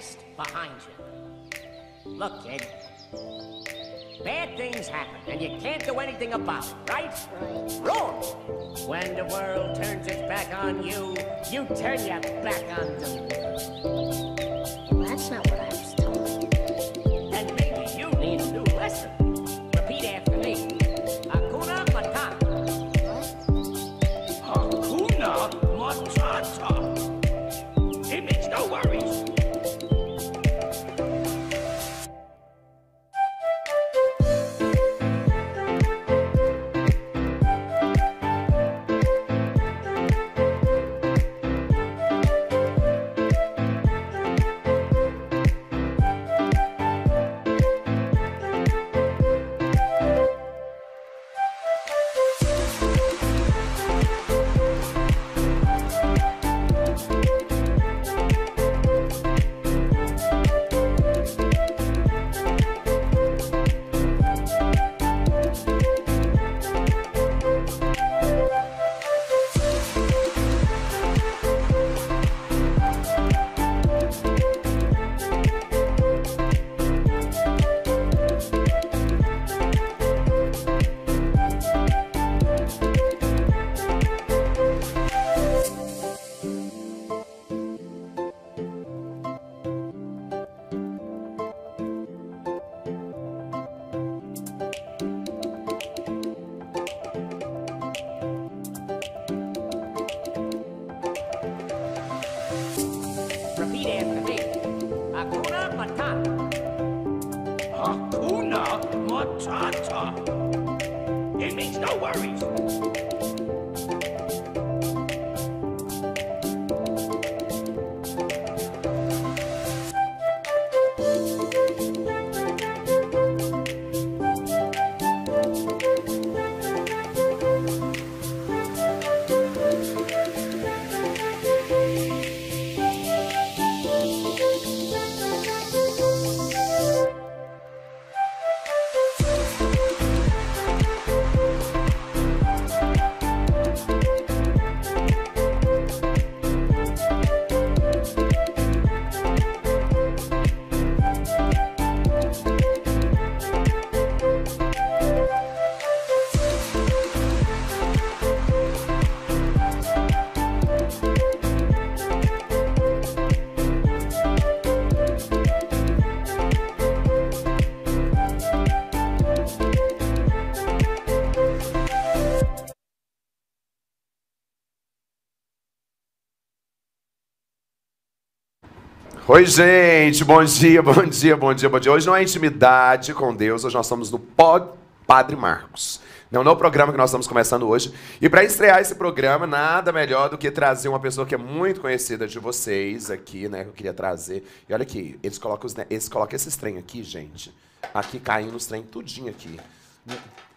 past behind you. Look, kid. Bad things happen, and you can't do anything about it, right? Wrong! When the world turns its back on you, you turn your back on them. Well, that's not what Oi, gente, bom dia, bom dia, bom dia, bom dia. Hoje não é intimidade com Deus, hoje nós estamos no Pod Padre Marcos. Não, no é programa que nós estamos começando hoje. E para estrear esse programa, nada melhor do que trazer uma pessoa que é muito conhecida de vocês aqui, né? Que eu queria trazer. E olha aqui, eles colocam, os, eles colocam esses trem aqui, gente. Aqui caindo os trem tudinho aqui.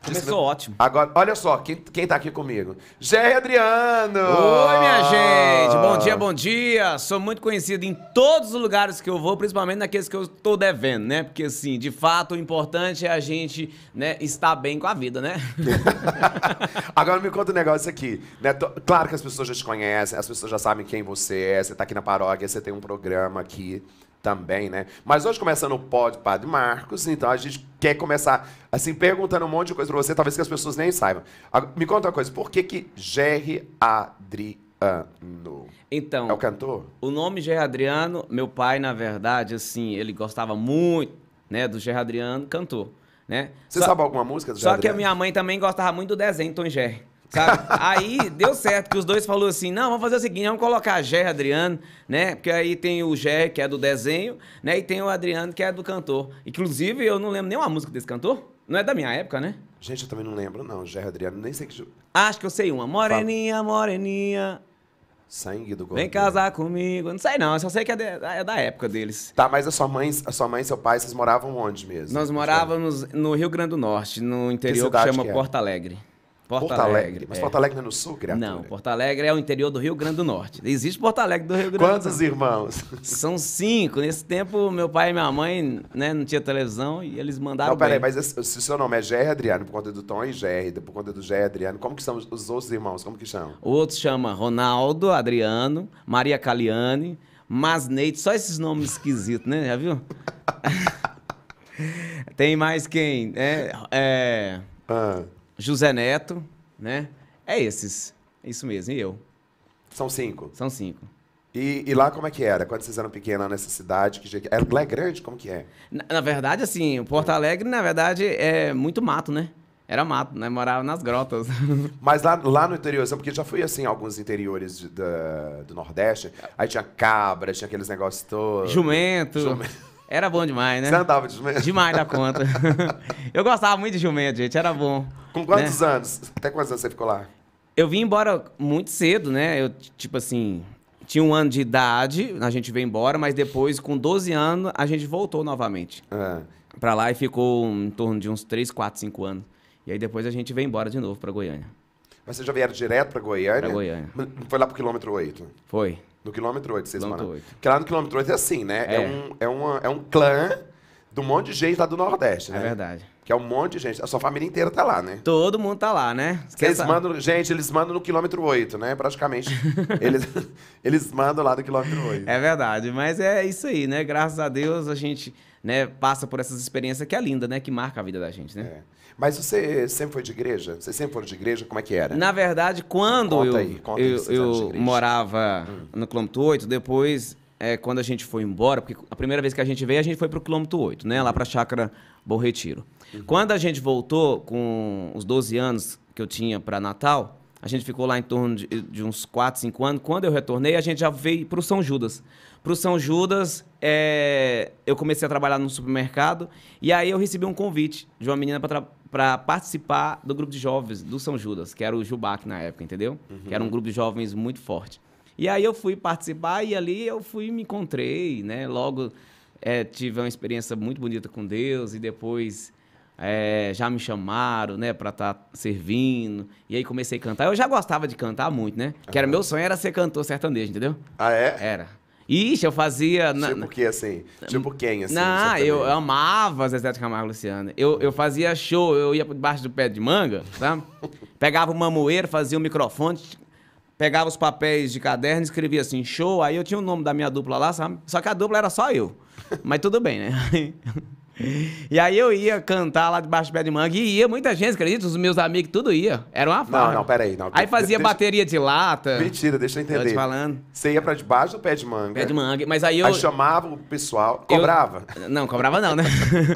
Começou ótimo. Agora, olha só, quem, quem tá aqui comigo? Jerry Adriano! Oi, minha gente! Bom dia, bom dia! Sou muito conhecido em todos os lugares que eu vou, principalmente naqueles que eu tô devendo, né? Porque, assim, de fato, o importante é a gente né, estar bem com a vida, né? Agora me conta um negócio aqui. Né? Claro que as pessoas já te conhecem, as pessoas já sabem quem você é, você tá aqui na paróquia, você tem um programa aqui também, né? Mas hoje, começando o pod Padre Marcos, então a gente quer começar, assim, perguntando um monte de coisa para você, talvez que as pessoas nem saibam. Me conta uma coisa, por que que Jerry Adriano? Então... É o cantor? O nome Jerry Adriano, meu pai, na verdade, assim, ele gostava muito, né, do Jerry Adriano, cantor, né? Você só, sabe alguma música do Jerry Só Adriano? que a minha mãe também gostava muito do desenho Tom Jerry. Sabe? aí deu certo, que os dois falaram assim: não, vamos fazer o seguinte, vamos colocar a Gé Adriano, né? Porque aí tem o Gé, que é do desenho, né? E tem o Adriano, que é do cantor. Inclusive, eu não lembro nenhuma música desse cantor. Não é da minha época, né? Gente, eu também não lembro, não. Gé Adriano, nem sei que. Ah, acho que eu sei uma. Moreninha, moreninha. Sangue do Vem casar comigo. Não sei não, eu só sei que é, de, é, da época deles. Tá, mas a sua mãe, a sua mãe e seu pai, vocês moravam onde mesmo? Nós morávamos no Rio Grande do Norte, no interior que, que chama que é? Porto Alegre. Porto, Porto Alegre. Alegre. Mas é. Porto Alegre não é no sul, criatura? Não, Porto Alegre é o interior do Rio Grande do Norte. Existe Porto Alegre do Rio Grande Quantos do Norte. irmãos? São cinco. Nesse tempo, meu pai e minha mãe né, não tinha televisão e eles mandaram. Não, peraí, mas se o seu nome é Gé Adriano, por conta do Tom e Gé, por conta do Gé Adriano, como que são os outros irmãos? Como que chamam? O outro chama Ronaldo Adriano, Maria Caliane, Masneite, só esses nomes esquisitos, né? Já viu? Tem mais quem? É. é... Ah. José Neto, né? É esses. É isso mesmo, e eu. São cinco? São cinco. E, e, lá como é que era? Quando vocês eram pequenos nessa cidade? Que... Era, lá é grande? Como que é? Na, na verdade, assim, o Porto Alegre, na verdade, é muito mato, né? Era mato, né? Morava nas grotas. Mas lá, lá no interior, porque já fui assim, alguns interiores de, do Nordeste, aí tinha cabra, tinha aqueles negócios todos. Jumento. Jumento. Era bom demais, né? Você andava de jumento? Demais da conta. eu gostava muito de jumento, gente, era bom. Com quantos né? anos? Até quantos anos você ficou lá? Eu vim embora muito cedo, né? Eu, tipo assim, tinha um ano de idade, a gente veio embora, mas depois, com 12 anos, a gente voltou novamente. É. Pra lá e ficou em torno de uns 3, 4, 5 anos. E aí depois a gente veio embora de novo pra Goiânia. Mas vocês já vieram direto para Goiânia? Pra Goiânia. Foi lá pro quilômetro 8? Foi. No quilômetro 8, vocês moram. Porque lá no quilômetro 8 é assim, né? É, é um, é, uma, é um clã de um monte de gente lá do Nordeste, é né? É verdade. Que é um monte de gente. A sua família inteira tá lá, né? Todo mundo tá lá, né? Eles mandam. Gente, eles mandam no quilômetro 8, né? Praticamente. eles, eles mandam lá do quilômetro 8. É verdade, mas é isso aí, né? Graças a Deus a gente né, passa por essas experiências que é linda, né? Que marca a vida da gente, né? É. Mas você sempre foi de igreja? Você sempre foi de igreja? Como é que era? Na verdade, quando conta eu, aí, conta eu, eu morava hum. no quilômetro 8, depois, é, quando a gente foi embora, porque a primeira vez que a gente veio, a gente foi para o quilômetro 8, né? Lá para a uhum. chácara Bom Retiro. Uhum. Quando a gente voltou, com os 12 anos que eu tinha para Natal, a gente ficou lá em torno de, de, uns 4, 5 anos. Quando eu retornei, a gente já veio para o São Judas. Para o São Judas, é, eu comecei a trabalhar num supermercado e aí eu recebi um convite de uma menina para para participar do grupo de jovens do São Judas, que era o Jubac na época, entendeu? Uhum. Que era um grupo de jovens muito forte. E aí eu fui participar e ali eu fui me encontrei, né? Logo é, tive uma experiência muito bonita com Deus e depois é, já me chamaram, né, para estar tá servindo. E aí comecei a cantar. Eu já gostava de cantar muito, né? Uhum. Que era meu sonho era ser cantor sertanejo, entendeu? Ah é? Era. Ixi, eu fazia. Na... Tipo que, assim? Tipo quem, assim? Não, eu amava Zezé de Camargo Luciana. Eu, eu fazia show, eu ia por debaixo do pé de manga, sabe? pegava uma moeira, fazia um microfone, pegava os papéis de caderno, escrevia assim, show, aí eu tinha o nome da minha dupla lá, sabe? Só que a dupla era só eu. Mas tudo bem, né? E aí eu ia cantar lá debaixo do pé de mangue e ia muita gente, acredita? Os meus amigos, tudo ia. Era uma farra. Não, não, peraí. Não. Aí fazia bateria de lata. Mentira, deixa eu entender. te falando. Você ia pra debaixo do pé de manga. Pé de manga, mas aí eu... Aí chamava o pessoal, cobrava. Eu... Não, cobrava não, né?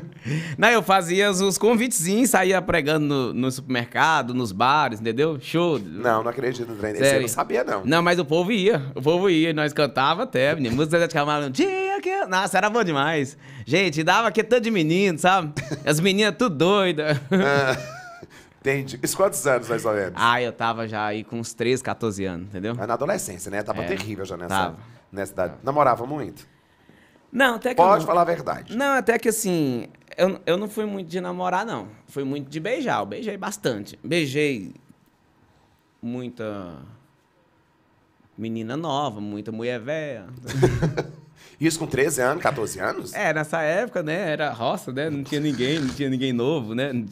não, eu fazia os convitezinhos, saía pregando no, no supermercado, nos bares, entendeu? Show. Não, não acredito no Você não sabia, não. Não, mas o povo ia. O povo ia. Nós cantava até, menino. Música de Camarão. Dia que... Nossa, era bom demais. Gente, dava que tanto de menino, sabe? As meninas tudo doida. É. Tem entendi. Isso quantos anos mais ou menos? Ah, eu tava já aí com uns 13, 14 anos, entendeu? É na adolescência, né? Tava é, terrível já nessa, tava. nessa idade. Tava. Namorava muito? Não, até que. Pode não... falar a verdade. Não, até que assim. Eu, eu não fui muito de namorar, não. Fui muito de beijar. Eu beijei bastante. Beijei muita menina nova, muita mulher velha. Isso com 13 anos, 14 anos? É, nessa época, né? Era roça, né? Não tinha ninguém, não tinha ninguém novo, né? Não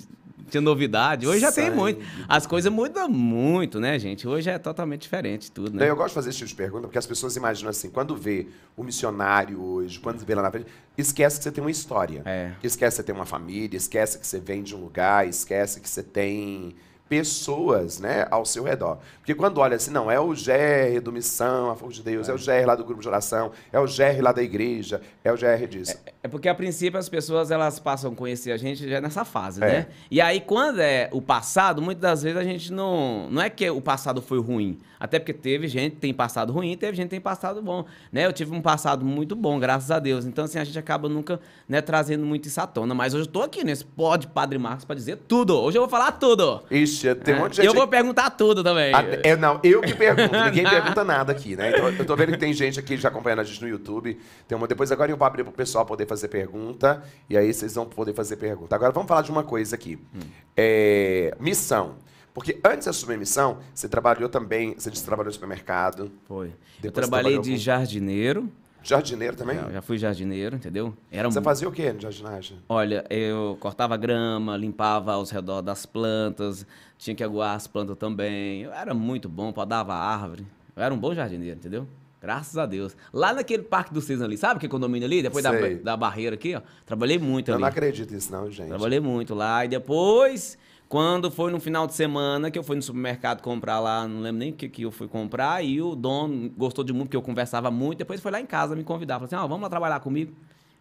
tinha novidade. Hoje já Sangue. tem muito. As coisas mudam muito, né, gente? Hoje é totalmente diferente tudo, né? Eu gosto de fazer esse tipo de pergunta, porque as pessoas imaginam assim, quando vê o missionário hoje, quando vê lá na frente, esquece que você tem uma história. É. Esquece que você tem uma família, esquece que você vem de um lugar, esquece que você tem pessoas né, ao seu redor. Porque quando olha assim, não, é o GR do Missão, a Força de Deus, é, é o GR lá do grupo de oração, é o GR lá da igreja, é o GR disso. É, é porque, a princípio, as pessoas elas passam a conhecer a gente já nessa fase, é. né? E aí, quando é o passado, muitas das vezes a gente não... Não é que o passado foi ruim, até porque teve gente que tem passado ruim, teve gente que tem passado bom, né? Eu tive um passado muito bom, graças a Deus. Então, assim, a gente acaba nunca né, trazendo muito isso à tona. Mas hoje eu tô aqui nesse Pode Padre Marcos para dizer tudo. Hoje eu vou falar tudo. Isso tem um monte de gente. Eu vou perguntar tudo também. Ah, é, não, eu que pergunto, ninguém pergunta nada aqui, né? Então eu tô vendo que tem gente aqui já acompanhando a gente no YouTube. Tem uma, depois agora eu vou abrir pro pessoal poder fazer pergunta, e aí vocês vão poder fazer pergunta. Agora vamos falar de uma coisa aqui. Hum. É, missão. Porque antes de assumir missão, você trabalhou também, você disse, trabalhou no supermercado. Foi. Eu trabalhei de com... jardineiro. Jardineiro também? Já, já fui jardineiro, entendeu? Era Você fazia o que de jardinagem? Olha, eu cortava grama, limpava aos redor das plantas, tinha que aguar as plantas também. Eu era muito bom, podava árvore. Eu era um bom jardineiro, entendeu? Graças a Deus. Lá naquele parque do Cisne ali, sabe que condomínio ali? Depois da, da, barreira aqui, ó. Trabalhei muito Eu ali. Eu não acredito nisso, não, gente. Trabalhei muito lá. E depois quando foi no final de semana que eu fui no supermercado comprar lá, não lembro nem o que, que eu fui comprar, e o dono gostou de mim porque eu conversava muito, depois foi lá em casa me convidar, falou assim, ó, vamos lá trabalhar comigo.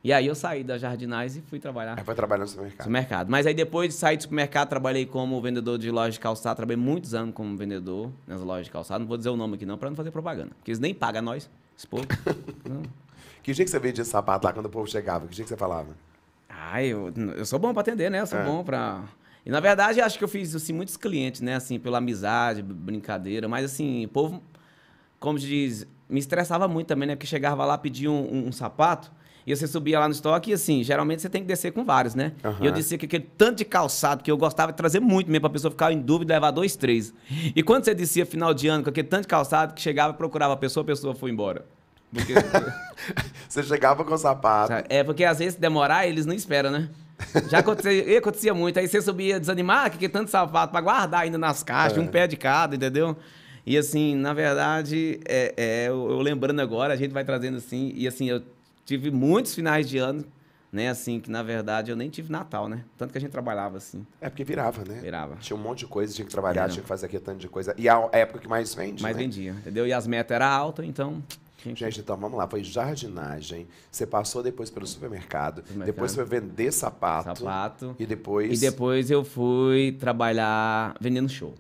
E aí eu saí da Jardinais e fui trabalhar. Aí é, foi trabalhar no supermercado. Supermercado. Mas aí depois de sair do supermercado, trabalhei como vendedor de loja de calçado. Trabalhei muitos anos como vendedor nas lojas de calçado. Não vou dizer o nome aqui não, para não fazer propaganda. Porque eles nem pagam nós, esse povo. que dia que você vendia sapato lá, quando o povo chegava? Que dia que você falava? Ah, eu, eu sou bom para atender, né? Eu sou é. bom para... E na verdade, acho que eu fiz assim, muitos clientes, né? Assim, pela amizade, brincadeira. Mas assim, o povo, como diz, me estressava muito também, né? Porque chegava lá, pedia um, um, um sapato. E você subia lá no estoque e assim, geralmente você tem que descer com vários, né? Uhum. E eu descia que aquele tanto de calçado que eu gostava de trazer muito mesmo pra pessoa ficar em dúvida levar dois, três. E quando você descia final de ano com aquele tanto de calçado que chegava e procurava a pessoa, a pessoa foi embora. Porque... você chegava com o sapato. É, porque às vezes demorar, eles não esperam, né? Já acontecia, acontecia muito. Aí você subia desanimado, ah, que, é tanto sapato para guardar ainda nas caixas, é. um pé de cada, entendeu? E assim, na verdade, é, é eu, eu, lembrando agora, a gente vai trazendo assim, e assim, eu tive muitos finais de ano, né, assim, que na verdade eu nem tive Natal, né? Tanto que a gente trabalhava assim. É porque virava, né? Virava. Tinha um monte de coisa, tinha que trabalhar, tinha que fazer aqui tanto de coisa. E a época que mais vende, Mais né? vendia, entendeu? E as metas eram altas, então Gente, é? então vamos lá. Foi jardinagem. Você passou depois pelo supermercado. supermercado. Depois foi vender sapato. Sapato. E depois. E depois eu fui trabalhar vendendo show.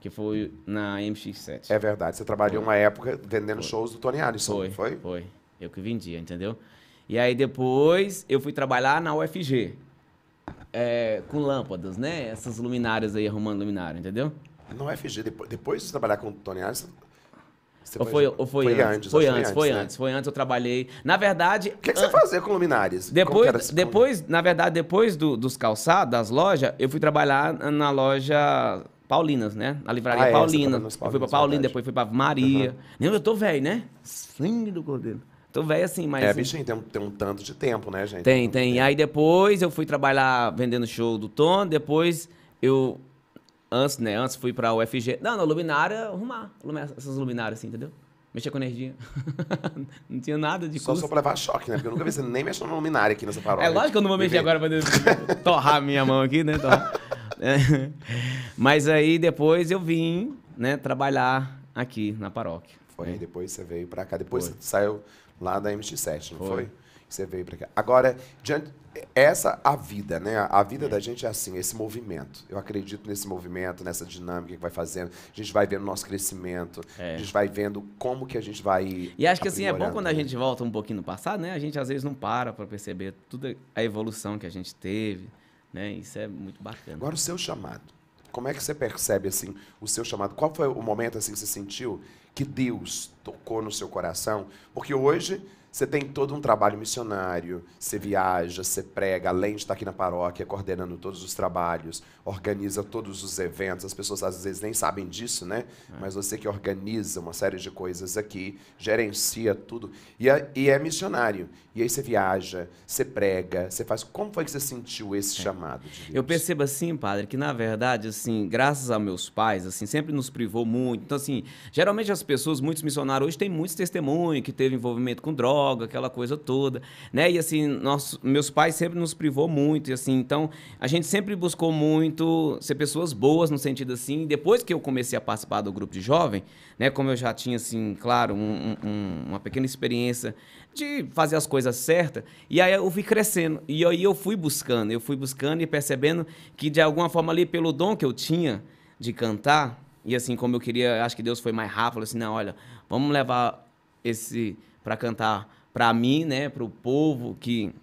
Que foi na MX7. É verdade. Você trabalhou foi. uma época vendendo foi. shows do Tony Allison, foi. foi? Foi. Eu que vendia, entendeu? E aí depois eu fui trabalhar na UFG. É, com lâmpadas, né? Essas luminárias aí, arrumando luminária, entendeu? Na UFG, depois, de trabalhar com o Tony Allison, ou foi, ou foi, foi, antes, foi, antes, foi antes, foi né? antes, né? foi antes, eu trabalhei. Na verdade. O que, é que você fazia com luminárias? Depois, depois na verdade, depois do, dos calçados, das lojas, eu fui trabalhar na loja Paulinas, né? Na livraria ah, é, eu fui pra Paulina, depois fui pra Maria. Uhum. eu tô velho, né? Sangue do cordeiro. Tô velho assim, mas. É, assim bichinho, tem um, tem um tanto de tempo, né, gente? Tem, tem. tem. Aí depois eu fui trabalhar vendendo show do Tom, depois eu Antes, né? Antes fui pra UFG. Não, na luminária, é arrumar. Essas luminárias, assim, entendeu? Mexer com energia. não tinha nada de Só curso. Só pra levar choque, né? Porque eu nunca vi você nem mexendo na luminária aqui nessa paróquia. É lógico que eu não vou mexer agora pra torrar minha mão aqui, né? É. Mas aí depois eu vim, né, trabalhar aqui na paróquia. Foi, aí né? depois você veio pra cá. Depois foi. você saiu lá da MT7, não foi? foi? Você veio para cá. Agora, diante, essa a vida, né? A vida da gente é assim, esse movimento. Eu acredito nesse movimento, nessa dinâmica que vai fazendo. A gente vai vendo o nosso crescimento, é. a gente vai vendo como que a gente vai. E acho que assim é bom quando a né? gente volta um pouquinho no passado, né? A gente às vezes não para para perceber toda a evolução que a gente teve, né? Isso é muito bacana. Agora o seu chamado. Como é que você percebe assim o seu chamado? Qual foi o momento assim que você sentiu que Deus tocou no seu coração? Porque hoje você tem todo um trabalho missionário, você viaja, você prega, além de estar aqui na paróquia, coordenando todos os trabalhos, organiza todos os eventos. As pessoas às vezes nem sabem disso, né? É. Mas você que organiza uma série de coisas aqui, gerencia tudo, e é, e é missionário. E aí você viaja, você prega, você faz. Como foi que você sentiu esse é. chamado? De Eu percebo assim, padre, que na verdade, assim, graças a meus pais, assim, sempre nos privou muito. Então, assim, geralmente as pessoas, muitos missionários hoje têm muitos testemunhos que teve envolvimento com drogas droga, aquela coisa toda, né? E assim, nossos meus pais sempre nos privou muito, e assim, então a gente sempre buscou muito ser pessoas boas no sentido assim. Depois que eu comecei a participar do grupo de jovem, né? Como eu já tinha assim, claro, um, um, uma pequena experiência de fazer as coisas certas, e aí eu fui crescendo e aí eu fui buscando, eu fui buscando e percebendo que de alguma forma ali pelo dom que eu tinha de cantar e assim como eu queria, acho que Deus foi mais rápido, assim, não, olha, vamos levar esse para cantar para mim, né, para o povo que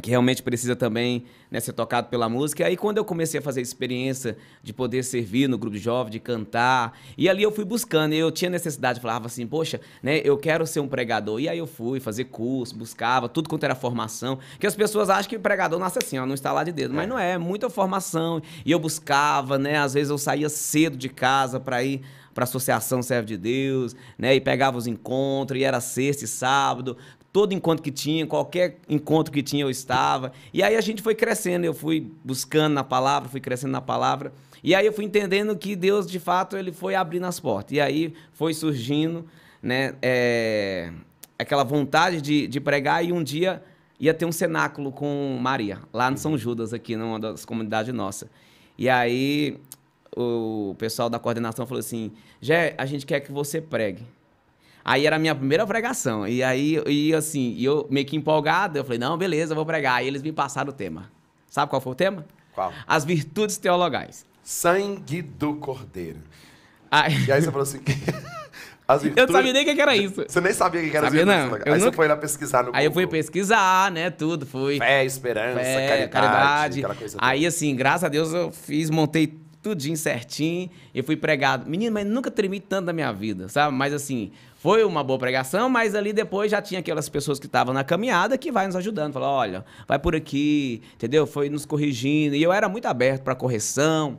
que realmente precisa também né, ser tocado pela música. E aí quando eu comecei a fazer a experiência de poder servir no grupo de jovem, de cantar, e ali eu fui buscando, eu tinha necessidade, falava assim, poxa, né, eu quero ser um pregador. E aí eu fui fazer curso, buscava, tudo quanto era formação, que as pessoas acham que pregador nasce assim, ó, não está lá de dedo, mas é. não é, é, muita formação. E eu buscava, né, às vezes eu saía cedo de casa para ir para a Associação Serve de Deus, né? E pegava os encontros, e era sexta e sábado, todo encontro que tinha, qualquer encontro que tinha eu estava. E aí a gente foi crescendo, eu fui buscando na palavra, fui crescendo na palavra. E aí eu fui entendendo que Deus, de fato, ele foi abrindo as portas. E aí foi surgindo, né, é, aquela vontade de, de pregar e um dia ia ter um cenáculo com Maria, lá no São Judas, aqui numa das comunidades nossa. E aí o pessoal da coordenação falou assim: Jé, a gente quer que você pregue. Aí era a minha primeira pregação. E aí, e assim, eu meio que empolgado, eu falei, não, beleza, eu vou pregar. Aí eles me passaram o tema. Sabe qual foi o tema? Qual? As virtudes teologais. Sangue do Cordeiro. Aí... E aí você falou assim. Virtudes... Eu não sabia nem o que era isso. Você nem sabia o que era sabia, não. Aí nunca... você foi lá pesquisar no Google. Aí eu fui pesquisar, né, tudo. Fui... Fé, esperança, Fé, caridade, caridade. Aí toda. assim, graças a Deus eu fiz, montei tudinho certinho e fui pregado. Menino, mas nunca tremi tanto da minha vida, sabe? Mas assim, foi uma boa pregação, mas ali depois já tinha aquelas pessoas que estavam na caminhada que vai nos ajudando, falou: olha, vai por aqui, entendeu? Foi nos corrigindo. E eu era muito aberto para correção.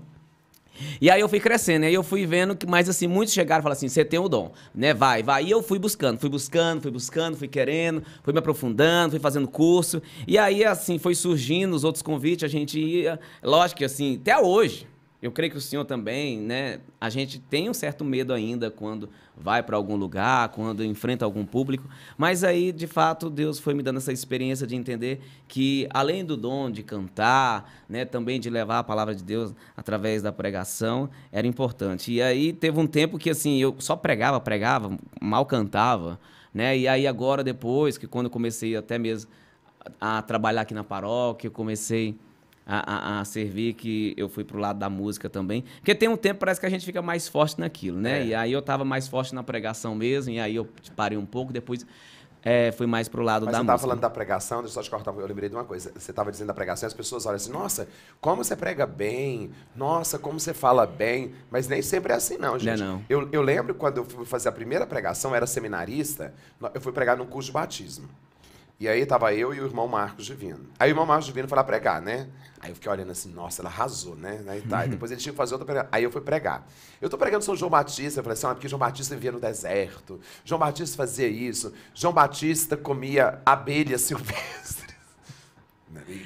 E aí eu fui crescendo, aí eu fui vendo que, mas assim, muitos chegaram e falaram assim: você tem o dom, né? Vai, vai. E eu fui buscando, fui buscando, fui buscando, fui querendo, fui me aprofundando, fui fazendo curso. E aí, assim, foi surgindo os outros convites, a gente ia. Lógico que assim, até hoje. Eu creio que o senhor também, né? A gente tem um certo medo ainda quando vai para algum lugar, quando enfrenta algum público, mas aí, de fato, Deus foi me dando essa experiência de entender que além do dom de cantar, né, também de levar a palavra de Deus através da pregação, era importante. E aí teve um tempo que assim, eu só pregava, pregava, mal cantava, né? E aí agora depois que quando eu comecei até mesmo a trabalhar aqui na paróquia, eu comecei a, a, a, servir que eu fui pro lado da música também. Porque tem um tempo parece que a gente fica mais forte naquilo, né? É. E aí eu tava mais forte na pregação mesmo, e aí eu parei um pouco, depois é, fui mais pro lado Mas da você música. Você tava falando da pregação, deixa eu só te cortar, eu lembrei de uma coisa. Você tava dizendo da pregação, as pessoas olham assim, nossa, como você prega bem, nossa, como você fala bem, mas nem sempre é assim não, é gente. Não, Eu, eu lembro quando eu fui fazer a primeira pregação, eu era seminarista, eu fui pregar num curso de batismo. E aí tava eu e o irmão Marcos Divino. Aí o irmão Marcos Divino foi lá pregar, né? Aí eu fiquei olhando assim, nossa, ela arrasou, né? Aí tá. E depois ele tinha que fazer outra pregação. Aí eu fui pregar. Eu tô pregando São João Batista, eu falei assim, ah, porque João Batista vivia no deserto. João Batista fazia isso. João Batista comia abelha silvestre.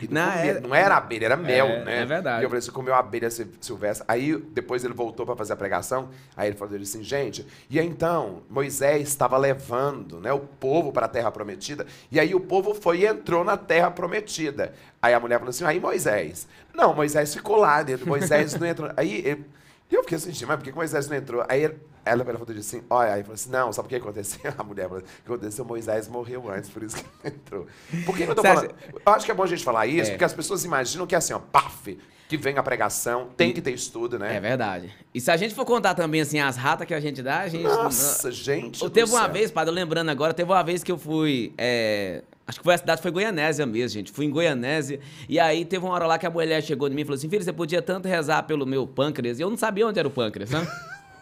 Não, né? comia, era, não era abelha, era mel, é, né? É verdade. E eu falei, assim: comeu abelha silvestre. Aí depois ele voltou para fazer a pregação, aí ele falou assim, gente, e aí, então Moisés estava levando né, o povo para a terra prometida, e aí o povo foi e entrou na terra prometida. Aí a mulher falou assim, aí Moisés. Não, Moisés ficou lá dentro, Moisés não entrou. Aí ele, e eu fiquei assim, mas por que, o Moisés não entrou? Aí ela pela foto assim, olha, aí falou assim, não, sabe o que aconteceu? A mulher falou, o que aconteceu? O Moisés morreu antes, por isso que ele entrou. Por que, eu tô falando? Eu acho que é bom a gente falar isso, é. porque as pessoas imaginam que é assim, ó, paf, que vem a pregação, tem que ter estudo, né? É verdade. E se a gente for contar também, assim, as ratas que a gente dá, a gente... Nossa, gente Teve uma vez, padre, lembrando agora, teve uma vez que eu fui... É Acho que foi a cidade, foi Goianésia mesmo, gente. Fui em Goianésia. E aí teve uma hora lá que a mulher chegou em mim e falou assim: Filho, você podia tanto rezar pelo meu pâncreas. E eu não sabia onde era o pâncreas, né?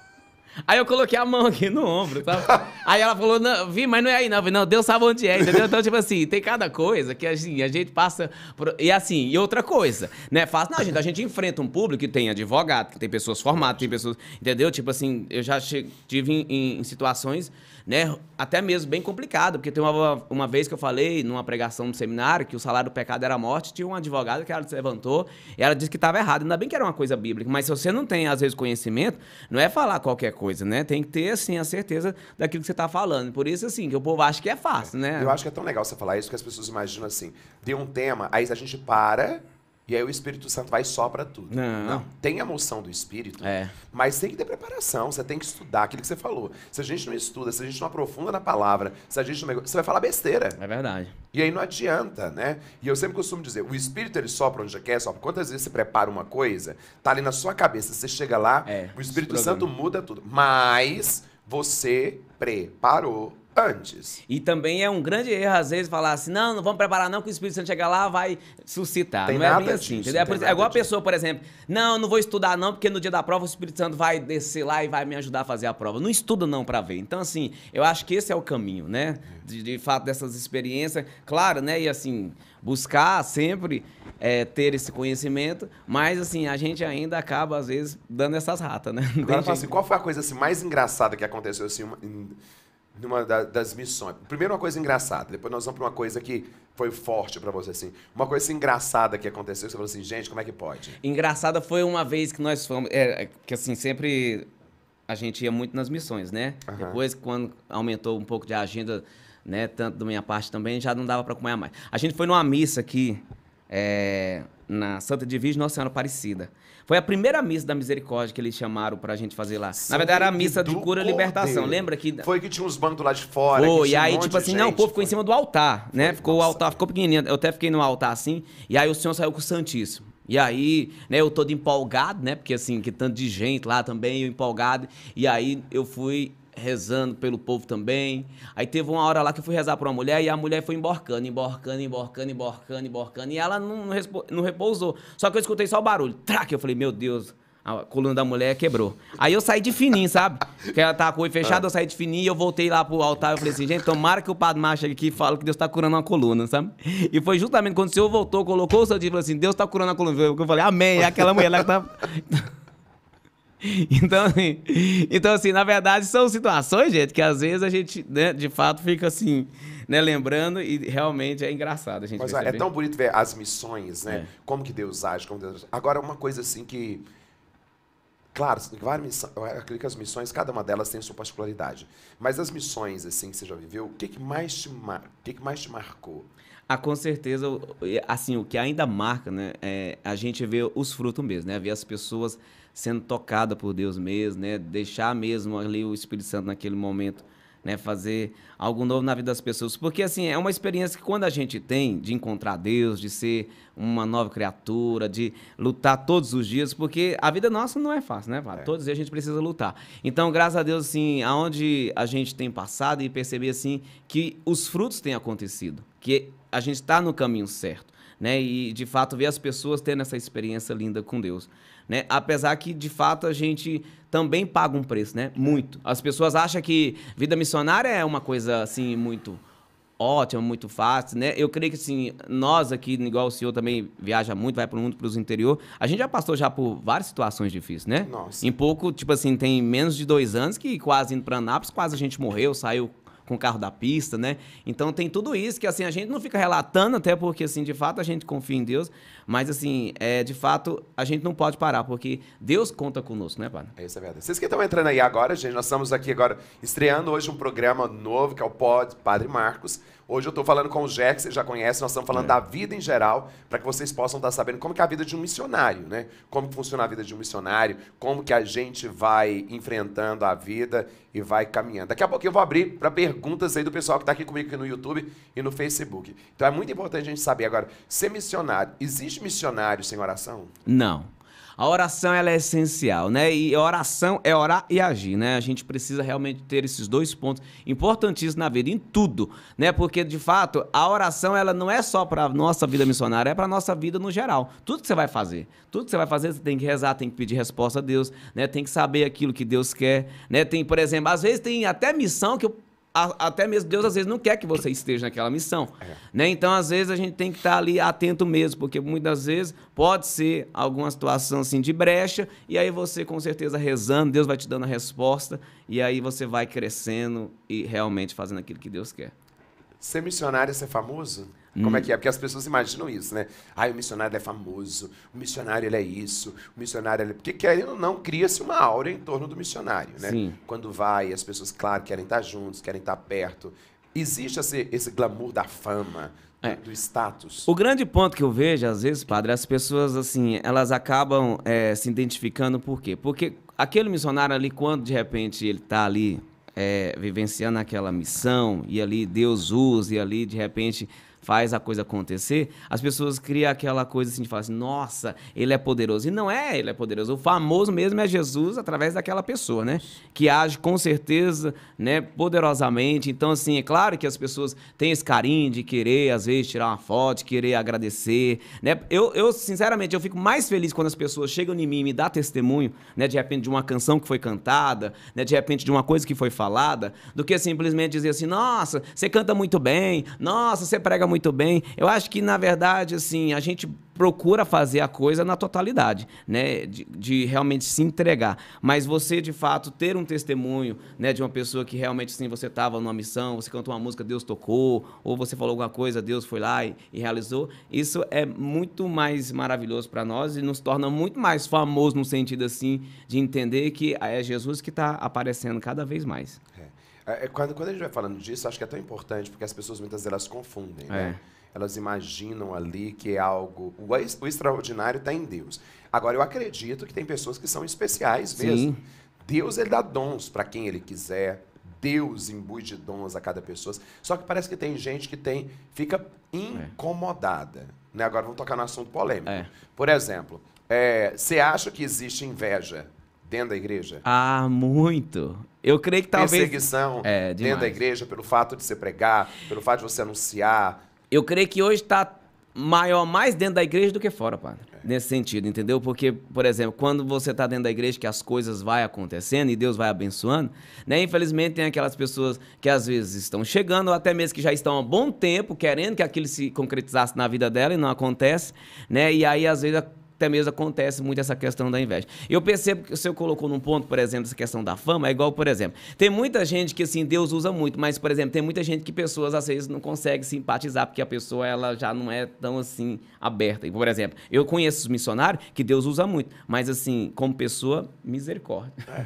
aí eu coloquei a mão aqui no ombro, sabe? aí ela falou: não, Vi, mas não é aí não. Eu falei, não, Deus sabe onde é, entendeu? Então, tipo assim, tem cada coisa que assim, a gente passa. Por... E assim, e outra coisa, né? Faz, não, gente, a gente enfrenta um público que tem advogado, que tem pessoas formadas, tem pessoas. Entendeu? Tipo assim, eu já tive em, em situações né? Até mesmo bem complicado, porque tem uma, uma vez que eu falei numa pregação do seminário que o salário do pecado era a morte, tinha uma advogada que ela se levantou e ela disse que estava errado. Ainda bem que era uma coisa bíblica, mas se você não tem, às vezes, conhecimento, não é falar qualquer coisa, né? Tem que ter, assim, a certeza daquilo que você está falando. Por isso, assim, que o povo acha que é fácil, né? Eu acho que é tão legal você falar isso que as pessoas imaginam assim: de um tema, aí a gente para e aí o Espírito Santo vai só sopra tudo. Não. não. Tem a moção do Espírito, é. mas tem que ter preparação, você tem que estudar aquilo que você falou. Se a gente não estuda, se a gente não aprofunda na palavra, se a gente não... Você vai falar besteira. É verdade. E aí não adianta, né? E eu sempre costumo dizer, o Espírito ele sopra onde quer, sopra. Quantas vezes você prepara uma coisa, tá ali na sua cabeça, você chega lá, é, o Espírito Santo muda tudo. Mas você preparou antes. E também é um grande erro, às vezes, falar assim, não, não vamos preparar não, que o Espírito Santo chegar lá vai suscitar. Tem não é bem assim, é, é, igual a pessoa, por exemplo, não, não vou estudar não, porque no dia da prova o Espírito Santo vai descer lá e vai me ajudar a fazer a prova. Não estuda não para ver. Então, assim, eu acho que esse é o caminho, né? De, de fato, dessas experiências. Claro, né? E assim, buscar sempre é, ter esse conhecimento, mas assim, a gente ainda acaba, às vezes, dando essas ratas, né? Agora, assim, qual foi a coisa assim, mais engraçada que aconteceu assim, numa da, das missões. Primeiro uma coisa engraçada, depois nós vamos para uma coisa que foi forte para você assim. Uma coisa assim, engraçada que aconteceu, você falou assim, gente, como é que pode? Engraçada foi uma vez que nós fomos, é, é que assim sempre a gente ia muito nas missões, né? Uhum. Depois quando aumentou um pouco de agenda, né, tanto da minha parte também, já não dava para acompanhar mais. A gente foi numa missa aqui é, na Santa Divisa Nossa Senhora Aparecida. Foi a primeira missa da misericórdia que eles chamaram pra gente fazer lá. Na verdade, era a missa de cura e libertação. Lembra que. Foi que tinha uns bancos lá de fora. Foi, e aí, um tipo assim, gente, não, o povo ficou em cima do altar, né? Foi, ficou nossa, o altar, ficou pequenininho. Eu até fiquei no altar assim, e aí o senhor saiu com o Santíssimo. E aí, né, eu todo empolgado, né? Porque assim, que tanto de gente lá também, eu empolgado. E aí eu fui rezando pelo povo também. Aí teve uma hora lá que eu fui rezar para uma mulher e a mulher foi emborcando, emborcando, emborcando, emborcando, emborcando. E ela não, não repousou. Só que eu escutei só o barulho. Traque! Eu falei, meu Deus, a coluna da mulher quebrou. Aí eu saí de fininho, sabe? Porque ela tava com o olho fechado, eu saí de fininho e eu voltei lá pro altar. Eu falei assim, gente, tomara que o Padre macho aqui e fale que Deus tá curando uma coluna, sabe? E foi justamente quando o senhor voltou, colocou o seu dia e falou assim, Deus tá curando a coluna. Eu falei, amém. E é aquela mulher lá que tava... Tá Então, assim, então, assim, na verdade, são situações, gente, que às vezes a gente, né, de fato, fica assim, né, lembrando e realmente é engraçado a gente Mas perceber. é tão bonito ver as missões, né? É. Como que Deus age, como Deus... Agora, uma coisa assim que... Claro, assim, várias missões, eu acredito que as missões, cada uma delas tem sua particularidade. Mas as missões, assim, que você já viveu, o que, que, mais, te mar... o que, que mais te marcou? Ah, com certeza, assim, o que ainda marca, né? É a gente vê os frutos mesmo, né? Ver as pessoas sendo tocada por Deus mesmo, né? Deixar mesmo ali o Espírito Santo naquele momento, né? Fazer algo novo na vida das pessoas. Porque, assim, é uma experiência que quando a gente tem de encontrar Deus, de ser uma nova criatura, de lutar todos os dias, porque a vida nossa não é fácil, né, Fábio? É. Todos os dias a gente precisa lutar. Então, graças a Deus, assim, aonde a gente tem passado e perceber, assim, que os frutos têm acontecido, que a gente está no caminho certo, né? E, de fato, ver as pessoas tendo essa experiência linda com Deus né? Apesar que, de fato, a gente também paga um preço, né? Muito. As pessoas acham que vida missionária é uma coisa, assim, muito ótima, muito fácil, né? Eu creio que, assim, nós aqui, igual o senhor também viaja muito, vai para o mundo, para os interior, a gente já passou já por várias situações difíceis, né? Nossa. Em pouco, tipo assim, tem menos de dois anos que quase indo para Anápolis, quase a gente morreu, saiu com o carro da pista, né? Então tem tudo isso que assim a gente não fica relatando, até porque assim, de fato, a gente confia em Deus, mas, assim, é, de fato, a gente não pode parar, porque Deus conta conosco, né, Padre? É isso, é verdade. Vocês que estão entrando aí agora, gente, nós estamos aqui agora estreando hoje um programa novo, que é o Pod Padre Marcos. Hoje eu estou falando com o Jack, você já conhece, nós estamos falando é. da vida em geral, para que vocês possam estar tá sabendo como é a vida de um missionário, né? Como funciona a vida de um missionário, como que a gente vai enfrentando a vida e vai caminhando. Daqui a pouco eu vou abrir para perguntas aí do pessoal que está aqui comigo aqui no YouTube e no Facebook. Então é muito importante a gente saber agora, ser missionário, existe existe missionário sem oração? Não. A oração ela é essencial, né? E oração é orar e agir, né? A gente precisa realmente ter esses dois pontos importantíssimos na vida, em tudo, né? Porque de fato a oração ela não é só para nossa vida missionária, é para nossa vida no geral. Tudo que você vai fazer, tudo que você vai fazer, você tem que rezar, tem que pedir resposta a Deus, né? Tem que saber aquilo que Deus quer, né? Tem, por exemplo, às vezes tem até missão que eu a, até mesmo Deus às vezes não quer que você esteja naquela missão. É. Né? Então, às vezes, a gente tem que estar tá ali atento mesmo, porque muitas vezes pode ser alguma situação assim de brecha, e aí você, com certeza, rezando, Deus vai te dando a resposta, e aí você vai crescendo e realmente fazendo aquilo que Deus quer. Ser missionário é ser famoso? Hum. Como é hum. que é? Porque as pessoas imaginam isso, né? Ah, o missionário é famoso, o missionário ele é isso, o missionário ele é... Porque querendo ou não, cria-se uma aura em torno do missionário, né? Sim. Quando vai, as pessoas, claro, querem estar juntos, querem estar perto. Existe esse, esse glamour da fama, é. do status. O grande ponto que eu vejo, às vezes, padre, as pessoas, assim, elas acabam é, se identificando por quê? Porque aquele missionário ali, quando de repente ele está ali é, vivenciando aquela missão, e ali Deus usa, e ali de repente faz a coisa acontecer, as pessoas criam aquela coisa assim de falar assim, nossa, ele é poderoso. E não é ele é poderoso. O famoso mesmo é Jesus através daquela pessoa, né? Que age com certeza, né, poderosamente. Então, assim, é claro que as pessoas têm esse carinho de querer, às vezes, tirar uma foto, querer agradecer, né? Eu, eu sinceramente, eu fico mais feliz quando as pessoas chegam em mim e me dão testemunho, né? De repente, de uma canção que foi cantada, né? De repente, de uma coisa que foi falada, do que simplesmente dizer assim, nossa, você canta muito bem, nossa, você prega muito muito bem. Eu acho que, na verdade, assim, a gente procura fazer a coisa na totalidade, né? De, de, realmente se entregar. Mas você, de fato, ter um testemunho, né? De uma pessoa que realmente, assim você estava numa missão, você cantou uma música, Deus tocou, ou você falou alguma coisa, Deus foi lá e, e realizou. Isso é muito mais maravilhoso para nós e nos torna muito mais famosos no sentido, assim, de entender que é Jesus que está aparecendo cada vez mais. É. É, é, quando, quando a gente vai falando disso, acho que é tão importante, porque as pessoas muitas vezes elas confundem, né? é. né? Elas imaginam ali que é algo. O, o extraordinário está em Deus. Agora, eu acredito que tem pessoas que são especiais mesmo. Sim. Deus, ele dá dons para quem ele quiser. Deus imbui de dons a cada pessoa. Só que parece que tem gente que tem fica incomodada. É. Né? Agora vamos tocar no assunto polêmico. É. Por exemplo, é, você acha que existe inveja dentro da igreja? Ah, muito. Eu creio que talvez. Perseguição é, dentro da igreja pelo fato de você pregar, pelo fato de você anunciar. Eu creio que hoje está maior mais dentro da igreja do que fora, padre. É. Nesse sentido, entendeu? Porque, por exemplo, quando você está dentro da igreja que as coisas vai acontecendo e Deus vai abençoando, né? Infelizmente tem aquelas pessoas que às vezes estão chegando, ou até mesmo que já estão há bom tempo querendo que aquilo se concretizasse na vida dela e não acontece, né? E aí às vezes até mesmo acontece muito essa questão da inveja. Eu percebo que o senhor colocou num ponto, por exemplo, essa questão da fama, é igual, por exemplo, tem muita gente que, assim, Deus usa muito, mas, por exemplo, tem muita gente que pessoas, às vezes, não conseguem simpatizar, porque a pessoa, ela já não é tão, assim, aberta. por exemplo, eu conheço os missionários que Deus usa muito, mas, assim, como pessoa, misericórdia. É.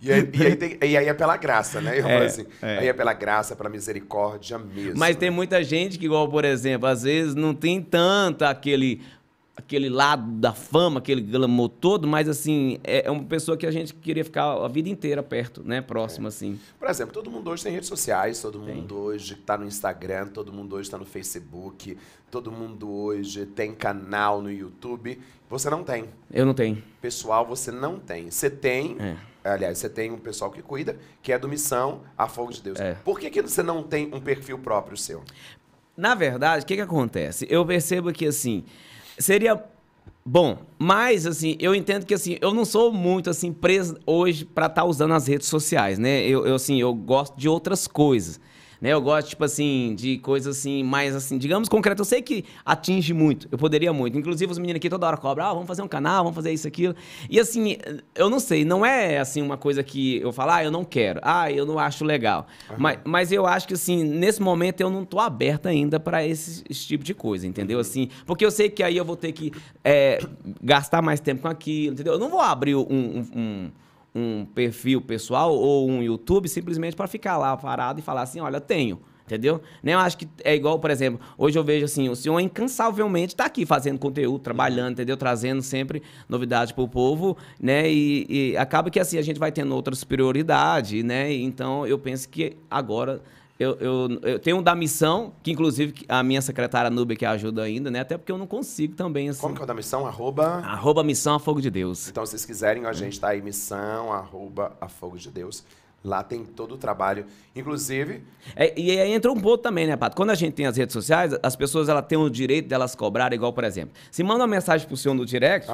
e, aí, e, aí tem, e, aí, é pela graça, né? Eu é, assim, é. aí é pela graça, pela misericórdia mesmo. Mas tem né? muita gente que, igual, por exemplo, às vezes não tem tanta aquele aquele lado da fama, aquele glamour todo, mas assim, é, é uma pessoa que a gente queria ficar a vida inteira perto, né? Próximo, é. assim. Por exemplo, todo mundo hoje tem redes sociais, todo mundo hoje está no Instagram, todo mundo hoje está no Facebook, todo mundo hoje tem canal no YouTube. Você não tem. Eu não tenho. Pessoal, você não tem. Você tem. É. Aliás, você tem um pessoal que cuida, que é do Missão, a Fogo de Deus. É. Por que, que você não tem um perfil próprio seu? na verdade, o que, que acontece? Eu percebo que, assim, seria bom, mas, assim, eu entendo que, assim, eu não sou muito, assim, preso hoje para estar tá usando as redes sociais, né? Eu, eu, assim, eu gosto de outras coisas. Né? Eu gosto, tipo assim, de coisas assim, mais assim, digamos concreto. Eu sei que atinge muito, eu poderia muito. Inclusive, os meninos aqui toda hora cobram, ah, vamos fazer um canal, vamos fazer isso, aquilo. E assim, eu não sei, não é assim uma coisa que eu falo, ah, eu não quero, ah, eu não acho legal. Uhum. Mas, mas eu acho que assim, nesse momento eu não tô aberto ainda para esse, esse, tipo de coisa, entendeu? Assim, porque eu sei que aí eu vou ter que é, gastar mais tempo com aquilo, entendeu? Eu não vou abrir um, um, um um perfil pessoal ou um YouTube simplesmente para ficar lá parado e falar assim, olha, tenho. Entendeu? Nem né, eu acho que é igual, por exemplo, hoje eu vejo assim, o senhor incansavelmente está aqui fazendo conteúdo, trabalhando, entendeu? Trazendo sempre novidade para o povo, né? E, e, acaba que assim a gente vai tendo outras prioridades, né? Então eu penso que agora eu, eu, eu, tenho um da missão, que inclusive a minha secretária Nubia que ajuda ainda, né? Até porque eu não consigo também, assim. Como que é o da missão? Arroba... Arroba missão a fogo de Deus. Então, se vocês quiserem, a gente tá aí, missão, arroba a fogo de Deus. Lá tem todo o trabalho, inclusive... É, e aí entra um ponto também, né, Pato? Quando a gente tem as redes sociais, as pessoas elas têm o direito delas cobrarem, igual, por exemplo, se manda uma mensagem pro senhor no direct,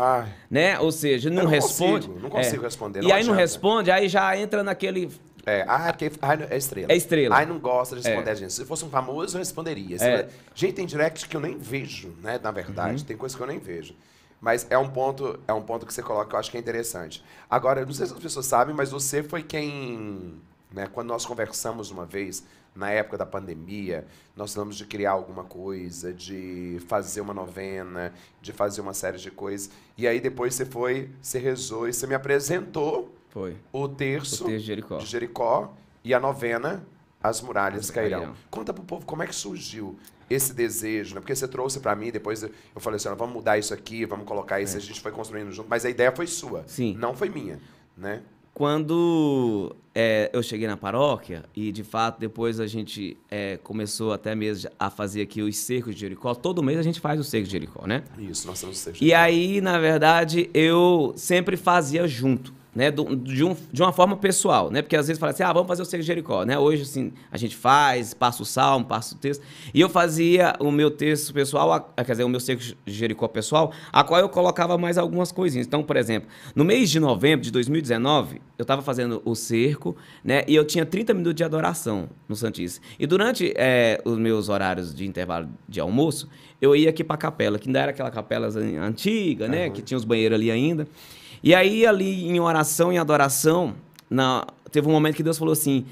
né? Ou seja, não, não responde... Consigo, não consigo é. responder, não E aí adianta. não responde, aí já entra naquele é, ah, é porque ah, é estrela. É estrela. Ai, ah, não gosta de responder é. a gente. Se fosse um famoso, eu responderia. É. Gente, tem direct que eu nem vejo, né? Na verdade, uhum. tem coisas que eu nem vejo. Mas é um ponto, é um ponto que você coloca que eu acho que é interessante. Agora, não sei se as pessoas sabem, mas você foi quem, né, quando nós conversamos uma vez na época da pandemia, nós falamos de criar alguma coisa, de fazer uma novena, de fazer uma série de coisas. E aí depois você foi, você rezou e você me apresentou foi. O terço, o terço de, Jericó. de Jericó e a novena as muralhas cairão. Conta pro povo como é que surgiu esse desejo, né? Porque você trouxe para mim, depois eu falei assim, vamos mudar isso aqui, vamos colocar isso, é. a gente foi construindo junto, mas a ideia foi sua, Sim. não foi minha, né? Quando é, eu cheguei na paróquia, e de fato depois a gente é, começou até mesmo a fazer aqui os cercos de Jericó, todo mês a gente faz o cerco de Jericó, né? Isso, nós temos o cerco de Jericó. E aí, na verdade, eu sempre fazia junto né, do, de, um, de uma forma pessoal, né? Porque às vezes fala assim, ah, vamos fazer o Seco Jericó, né? Hoje, assim, a gente faz, passa o salmo, passa o texto. E eu fazia o meu texto pessoal, a, quer dizer, o meu Seco Jericó pessoal, a qual eu colocava mais algumas coisinhas. Então, por exemplo, no mês de novembro de 2019, eu estava fazendo o cerco, né? E eu tinha 30 minutos de adoração no Santíssimo. E durante é, os meus horários de intervalo de almoço, eu ia aqui para a capela, que ainda era aquela capela antiga, né? Uhum. Que tinha os banheiros ali ainda. E aí, ali em oração e adoração, na, teve um momento que Deus falou assim: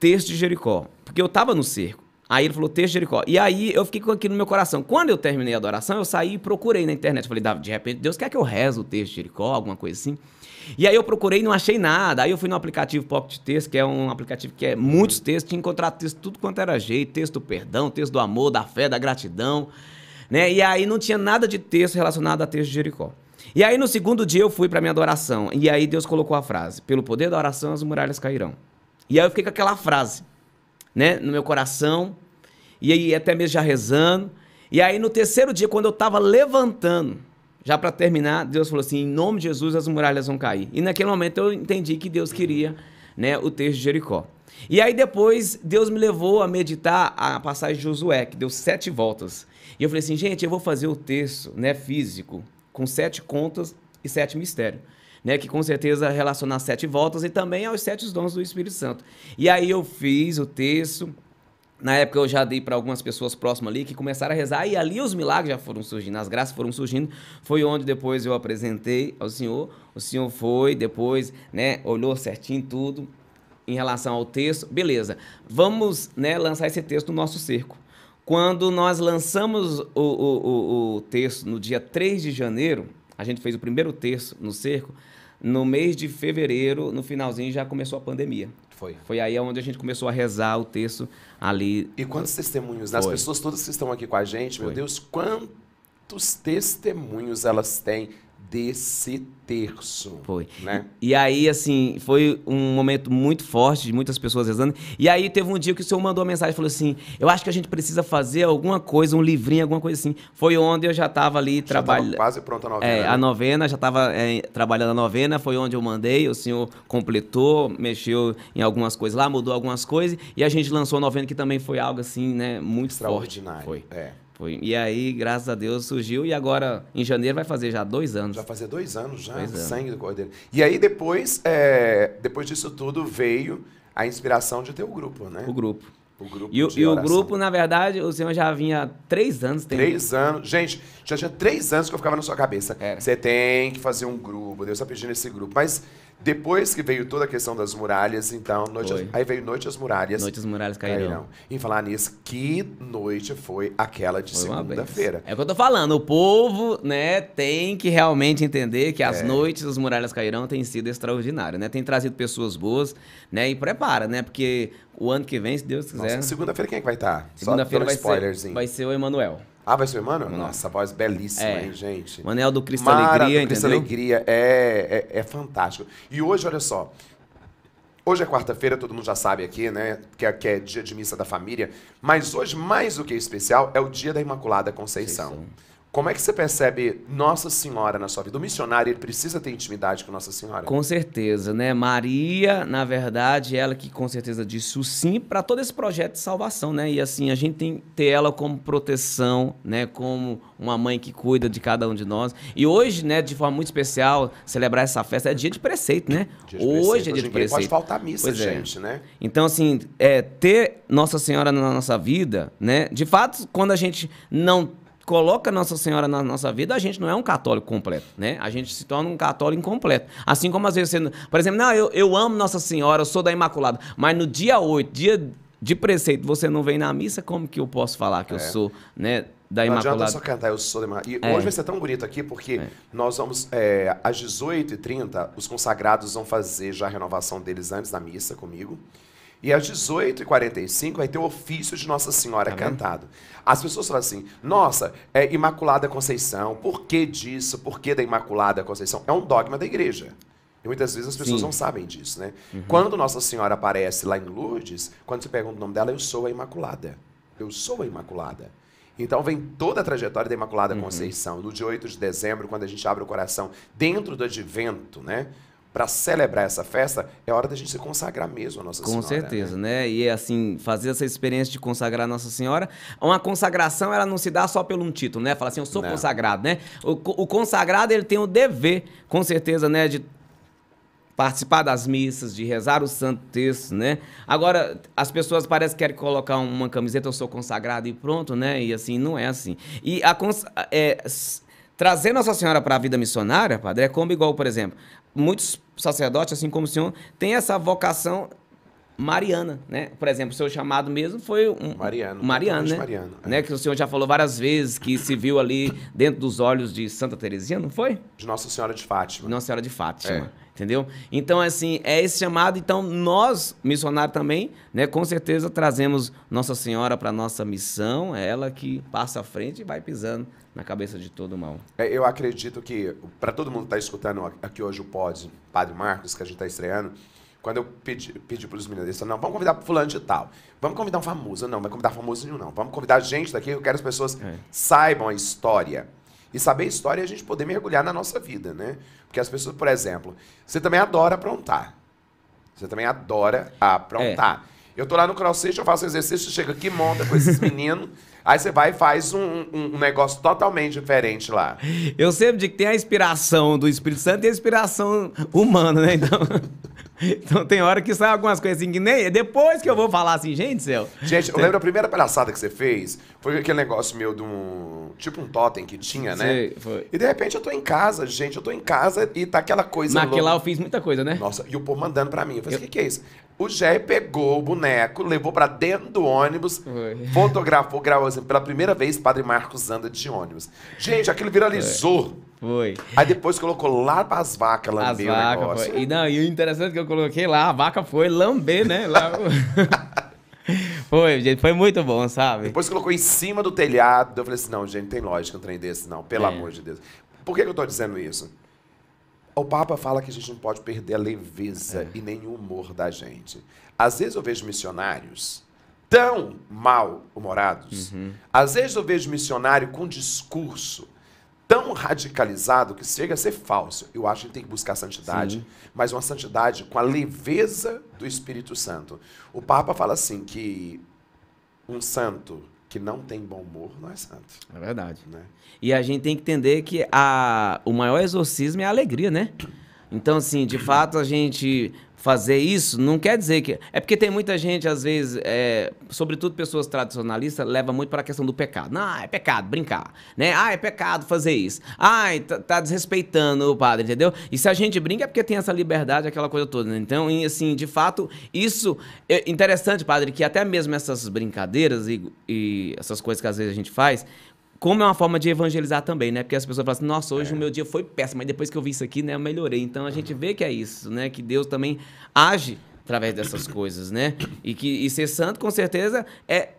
texto de Jericó. Porque eu tava no cerco. Aí ele falou, texto de Jericó. E aí eu fiquei com aquilo no meu coração. Quando eu terminei a adoração, eu saí e procurei na internet. Falei, Davi, de repente, Deus quer que eu reze o texto de Jericó, alguma coisa assim. E aí eu procurei e não achei nada. Aí eu fui no aplicativo Pocket Texto, que é um aplicativo que é muitos textos, tinha encontrado texto tudo quanto era jeito, texto do perdão, texto do amor, da fé, da gratidão. Né? E aí não tinha nada de texto relacionado a texto de Jericó. E aí no segundo dia eu fui para minha adoração. E aí Deus colocou a frase: "Pelo poder da oração as muralhas cairão". E aí eu fiquei com aquela frase, né, no meu coração. E aí até mesmo já rezando. E aí no terceiro dia quando eu tava levantando, já para terminar, Deus falou assim: "Em nome de Jesus as muralhas vão cair". E naquele momento eu entendi que Deus queria, né, o texto de Jericó. E aí depois Deus me levou a meditar a passagem de Josué, que deu sete voltas. E eu falei assim, gente, eu vou fazer o texto, né, físico, com sete contas e sete mistérios. Né, que com certeza relaciona às sete voltas e também aos sete dons do Espírito Santo. E aí eu fiz o texto, na época eu já dei para algumas pessoas próximas ali que começaram a rezar e ali os milagres já foram surgindo, as graças foram surgindo. Foi onde depois eu apresentei ao senhor. O senhor foi, depois, né, olhou certinho tudo em relação ao texto. Beleza. Vamos, né, lançar esse texto no nosso cerco. Quando nós lançamos o, o, o, o texto no dia 3 de janeiro, a gente fez o primeiro texto no cerco. No mês de fevereiro, no finalzinho, já começou a pandemia. Foi. Foi aí onde a gente começou a rezar o texto ali. E quantos testemunhos? As pessoas todas que estão aqui com a gente, Foi. meu Deus, quantos testemunhos elas têm desse terço. Foi. Né? E aí, assim, foi um momento muito forte de muitas pessoas rezando. E aí teve um dia que o senhor mandou uma mensagem e falou assim: Eu acho que a gente precisa fazer alguma coisa, um livrinho, alguma coisa assim. Foi onde eu já estava ali trabalhando. Quase pronta a novena. É, né? a novena, já estava é, trabalhando a novena, foi onde eu mandei, o senhor completou, mexeu em algumas coisas lá, mudou algumas coisas, e a gente lançou a novena, que também foi algo assim, né, muito Extraordinário. forte. Foi. É. Foi. E aí, graças a Deus, surgiu e agora, em janeiro, vai fazer já dois anos. Já fazer dois anos já, dois anos. sangue do Cordeiro. E aí, depois, é, depois disso tudo, veio a inspiração de ter o grupo, né? O grupo. O grupo e, e o grupo, na verdade, o senhor já vinha três anos. Tem... Três anos. Gente, já tinha três anos que eu ficava na sua cabeça. Você tem que fazer um grupo, Deus está pedindo esse grupo. Mas depois que veio toda a questão das muralhas, então, noite as, aí veio Noite às Muralhas. Noite às Muralhas cairão. cairão. Em falar nisso, que noite foi aquela de segunda-feira? É o que eu tô falando, o povo, né, tem que realmente entender que as é. noites das Muralhas Cairão têm sido extraordinárias, né? Tem trazido pessoas boas, né? E prepara, né? Porque o ano que vem, se Deus quiser. Segunda-feira quem é que vai estar? Tá? Segunda-feira vai ser vai ser o Emanuel. Ah, vai ser o Emmanuel? Manoel. Nossa, voz belíssima, é. hein, gente? Manel do Cristo Mara Alegria, do Cristo entendeu? Alegria, é, é, é fantástico. E hoje, olha só, Hoje é quarta-feira, todo mundo já sabe aqui, né? Que é, que é, dia de missa da família. Mas hoje, mais do que especial, é o dia da Imaculada Conceição. Conceição. Como é que você percebe Nossa Senhora na sua vida? O missionário ele precisa ter intimidade com Nossa Senhora? Com certeza, né? Maria, na verdade, ela que com certeza disse o sim para todo esse projeto de salvação, né? E assim, a gente tem que ter ela como proteção, né? Como uma mãe que cuida de cada um de nós. E hoje, né, de forma muito especial, celebrar essa festa é dia de preceito, né? de hoje preceito. é dia de preceito. pode faltar missa, pois é. gente, é. né? Então, assim, é, ter Nossa Senhora na nossa vida, né? De fato, quando a gente não coloca Nossa Senhora na nossa vida, a gente não é um católico completo, né? A gente se torna um católico incompleto. Assim como às vezes você, por exemplo, não, eu, eu amo Nossa Senhora, eu sou da Imaculada, mas no dia 8, dia de preceito, você não vem na missa, como que eu posso falar que é. eu sou, né? Da não Imaculada. adianta só cantar, eu sou da Imaculada. E é. hoje vai ser tão bonito aqui, porque é. nós vamos, é, às 18h30, os consagrados vão fazer já a renovação deles antes da missa comigo. E às 18h45 vai ter o ofício de Nossa Senhora Amém. Tá cantado. As pessoas falam assim: nossa, é Imaculada Conceição, por que disso? Por que da Imaculada Conceição? É um dogma da igreja. E muitas vezes as pessoas Sim. não sabem disso, né? Uhum. Quando Nossa Senhora aparece lá em Lourdes, quando você pergunta o nome dela, eu sou a Imaculada. Eu sou a Imaculada. Então vem toda a trajetória da Imaculada uhum. Conceição. No dia 8 de dezembro, quando a gente abre o coração dentro do advento, né? para celebrar essa festa, é hora da gente se consagrar mesmo a Nossa Com Senhora. Com certeza, né? né? E assim, fazer essa experiência de consagrar a Nossa Senhora. Uma consagração, ela não se dá só pelo um título, né? Fala assim, eu sou não. consagrado, né? O, o consagrado, ele tem o dever, com certeza, né? De participar das missas, de rezar o santo texto, né? Agora, as pessoas parecem que querem colocar uma camiseta, eu sou consagrado e pronto, né? E assim, não é assim. E a é, trazer Nossa Senhora para a vida missionária, padre, é como igual, por exemplo, muitos sacerdote, assim como o senhor, tem essa vocação mariana, né? Por exemplo, o seu chamado mesmo foi um mariano, mariano, né? mariano é. né? Que o senhor já falou várias vezes que se viu ali dentro dos olhos de Santa Teresinha, não foi? De Nossa Senhora de Fátima. Nossa Senhora de Fátima. É entendeu? Então, assim, é esse chamado. Então, nós, missionários também, né, com certeza trazemos Nossa Senhora para nossa missão, é ela que passa à frente e vai pisando na cabeça de todo mal. É, eu acredito que, para todo mundo que está escutando aqui hoje o Pod, Padre Marcos, que a gente está estreando, quando eu pedi, pedi para os meninos, não, vamos convidar fulano de tal, vamos convidar um famoso, não, não vai convidar famoso nenhum, não, vamos convidar gente daqui, eu quero que as pessoas é. saibam a história e saber a história e a gente poder mergulhar na nossa vida, né? Porque as pessoas, por exemplo, você também adora aprontar. Você também adora aprontar. É. Eu tô lá no CrossFit, eu faço exercício, chego aqui, monta com esses meninos. Aí você vai e faz um, um, um, negócio totalmente diferente lá. Eu sempre digo que tem a inspiração do Espírito Santo e a inspiração humana, né? Então, então tem hora que sai algumas coisas assim que nem. Depois que eu vou falar assim, gente céu. Gente, eu lembro a primeira palhaçada que você fez foi aquele negócio meu de um. Tipo um totem que tinha, né? Sim, foi. E de repente eu tô em casa, gente. Eu tô em casa e tá aquela coisa. Naquela louca. eu fiz muita coisa, né? Nossa, e o povo mandando pra mim. Eu falei, o eu... que, que é isso? O Jé pegou o boneco, levou para dentro do ônibus, Oi. fotografou, gravou assim, pela primeira vez, Padre Marcos anda de ônibus. Gente, aquilo viralizou. É. Foi. Aí depois colocou lá pras vacas lamber as vaca, o negócio. Foi. E, não, e o interessante é que eu coloquei lá, a vaca foi lamber, né? Lá... Foi, gente, foi muito bom, sabe? Depois colocou em cima do telhado. Eu falei assim: não, gente, não tem lógica um trem desse, não, pelo é. amor de Deus. Por que, que eu tô dizendo isso? O Papa fala que a gente não pode perder a leveza é. e nem o humor da gente. Às vezes eu vejo missionários tão mal-humorados. Uhum. Às vezes eu vejo missionário com discurso tão radicalizado que chega a ser falso. Eu acho que tem que buscar santidade, Sim. mas uma santidade com a leveza do Espírito Santo. O Papa fala assim que um santo que não tem bom humor não é santo. É verdade. Né? E a gente tem que entender que a, o maior exorcismo é a alegria, né? Então, assim, de fato, a gente fazer isso não quer dizer que. É porque tem muita gente, às vezes, é, sobretudo pessoas tradicionalistas, leva muito para a questão do pecado. Não, ah, é pecado brincar, né? Ah, é pecado fazer isso. Ah, tá, tá, desrespeitando o padre, entendeu? E se a gente brinca é porque tem essa liberdade, aquela coisa toda. Né? Então, e, assim, de fato, isso é interessante, padre, que até mesmo essas brincadeiras e, e essas coisas que às vezes a gente faz, como é uma forma de evangelizar também, né? Porque as pessoas falam assim, nossa, hoje é. o meu dia foi péssimo, mas depois que eu vi isso aqui, né, eu melhorei. Então a gente uhum. vê que é isso, né? Que Deus também age através dessas coisas, né? E que e ser santo, com certeza, é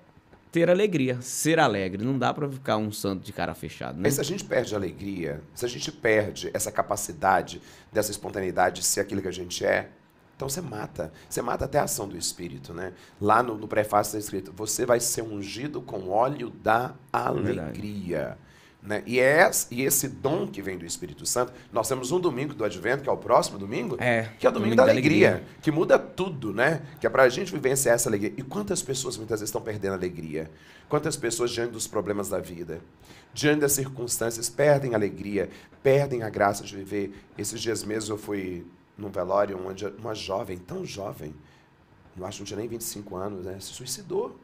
ter alegria, ser alegre. Não dá para ficar um santo de cara fechado, né? Mas se a gente perde a alegria, se a gente perde essa capacidade dessa espontaneidade de ser aquilo que a gente é, então você mata. Você mata até a ação do Espírito, né? Lá no, no prefácio está escrito: você vai ser ungido com óleo da é alegria. né? E, é, e esse dom que vem do Espírito Santo, nós temos um domingo do Advento, que é o próximo domingo, é, que é o domingo, domingo da, alegria, da, alegria, que muda tudo, né? Que é para a gente vivenciar essa alegria. E quantas pessoas muitas vezes estão perdendo a alegria? Quantas pessoas diante dos problemas da vida, diante das circunstâncias, perdem a alegria, perdem a graça de viver. Esses dias mesmo eu fui num velório onde uma jovem, tão jovem, não acho que não tinha nem 25 anos, né, se suicidou.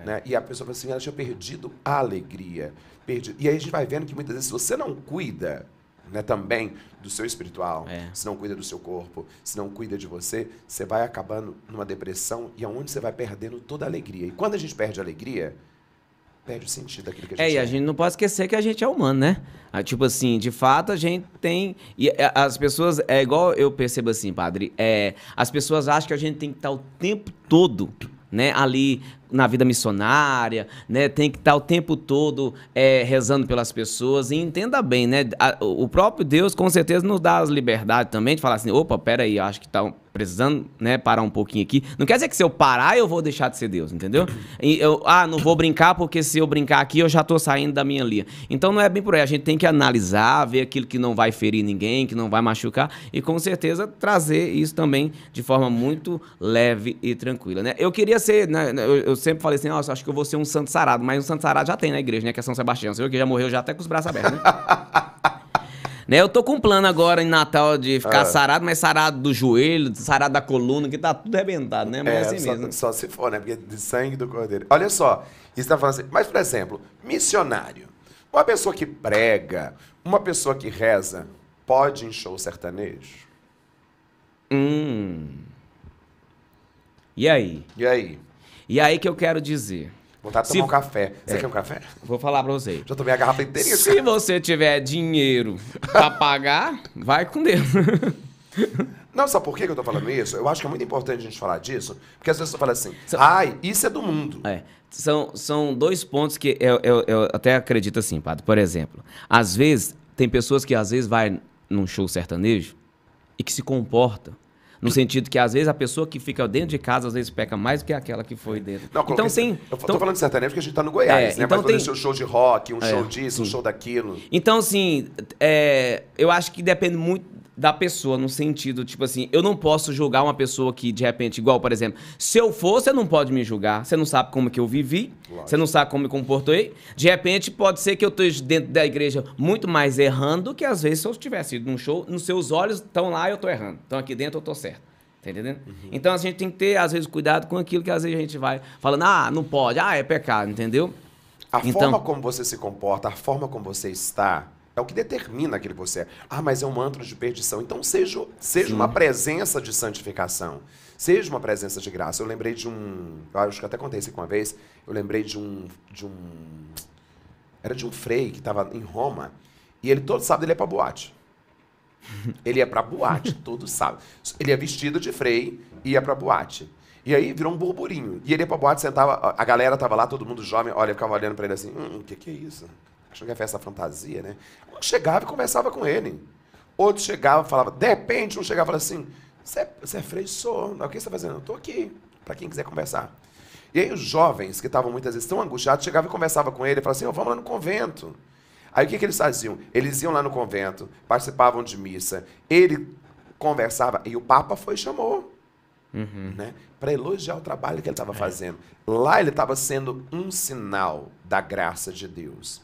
É. Né? E a pessoa fala assim, ela tinha perdido a alegria. Perdido. E aí a gente vai vendo que muitas vezes, se você não cuida né, também do seu espiritual, é. se não cuida do seu corpo, se não cuida de você, você vai acabando numa depressão e aonde é você vai perdendo toda a alegria. E quando a gente perde a alegria, perde o sentido daquilo que a é, gente É, e a é. gente não pode esquecer que a gente é humano, né? Ah, tipo assim, de fato a gente tem. E é, as pessoas. É igual eu percebo assim, padre. É, as pessoas acham que a gente tem que estar o tempo todo né, ali na vida missionária, né? Tem que estar o tempo todo é, rezando pelas pessoas. E entenda bem, né? A, o próprio Deus com certeza nos dá as liberdades também de falar assim, opa, peraí, acho que tá precisando, né, parar um pouquinho aqui. Não quer dizer que se eu parar, eu vou deixar de ser Deus, entendeu? E eu, ah, não vou brincar porque se eu brincar aqui, eu já tô saindo da minha linha. Então não é bem por aí. A gente tem que analisar, ver aquilo que não vai ferir ninguém, que não vai machucar e com certeza trazer isso também de forma muito leve e tranquila, né? Eu queria ser, né, né eu, eu sempre falei assim, nossa, acho que eu vou ser um santo sarado. Mas um santo sarado já tem na igreja, né? Que é São Sebastião. Você viu que já morreu já até com os braços abertos, né? né? Eu tô com um plano agora em Natal de ficar é. sarado, mas sarado do joelho, sarado da coluna, que tá tudo arrebentado, né? Mas é, assim só, mesmo. Só se for, né? Porque de sangue do cordeiro. Olha só, isso tá falando assim. Mas, por exemplo, missionário. Uma pessoa que prega, uma pessoa que reza, pode encher o sertanejo? Hum. E aí? E aí? E aí que eu quero dizer. Vontade de tomar um café. Você é. quer um café? Vou falar pra você. Já tomei a garrafa inteira. Se você tiver dinheiro pra pagar, vai com Deus. Não, sabe por que eu tô falando isso? Eu acho que é muito importante a gente falar disso, porque às vezes você fala assim, são... ai, isso é do mundo. É. São, são dois pontos que eu, eu, eu até acredito assim, Padre. Por exemplo, às vezes, tem pessoas que às vezes vai num show sertanejo e que se comporta no sentido que, às vezes, a pessoa que fica dentro de casa, às vezes, peca mais do que aquela que foi dentro. Não, então, sim. Eu tô então, falando de sertanejo porque a gente tá no Goiás, é, né? Então Mas tem é um show de rock, um é, show disso, sim. um show daquilo. Então, assim, é, eu acho que depende muito da pessoa, no sentido, tipo assim, eu não posso julgar uma pessoa que, de repente, igual, por exemplo, se eu for, você não pode me julgar, você não sabe como que eu vivi, você não sabe como me comportei. De repente, pode ser que eu esteja dentro da igreja muito mais errando do que às vezes se eu tivesse ido num show, nos seus olhos estão lá e eu estou errando, estão aqui dentro eu estou certo. Tá entendendo? Uhum. Então a gente tem que ter, às vezes, cuidado com aquilo que às vezes a gente vai falando, ah, não pode, ah, é pecado, entendeu? A então, forma como você se comporta, a forma como você está, é o que determina aquele você é. Ah, mas é um antro de perdição. Então seja, seja uma presença de santificação. Seja uma presença de graça. Eu lembrei de um. Eu acho que até contei isso aqui uma vez. Eu lembrei de um. De um era de um frei que estava em Roma. E ele todo sábado ele ia pra boate. Ele ia pra boate todo sábado. Ele ia vestido de frei e ia pra boate. E aí virou um burburinho. E ele ia pra boate, sentava. A galera tava lá, todo mundo jovem. Olha, eu ficava olhando pra ele assim: hum, o que, que é isso? achando que era é festa fantasia, né? Um chegava e conversava com ele. Outro chegava, falava, de repente, um chegava e falava assim, você é, é, freio é Sou. O que você está fazendo? Estou aqui, para quem quiser conversar. E aí os jovens, que estavam muitas vezes tão angustiados, chegavam e conversavam com ele, falavam assim, oh, vamos lá no convento. Aí o que, que eles faziam? Eles iam lá no convento, participavam de missa, ele conversava, e o Papa foi e chamou. Uhum. Né? Para elogiar o trabalho que ele estava é. fazendo. Lá ele estava sendo um sinal da graça de Deus.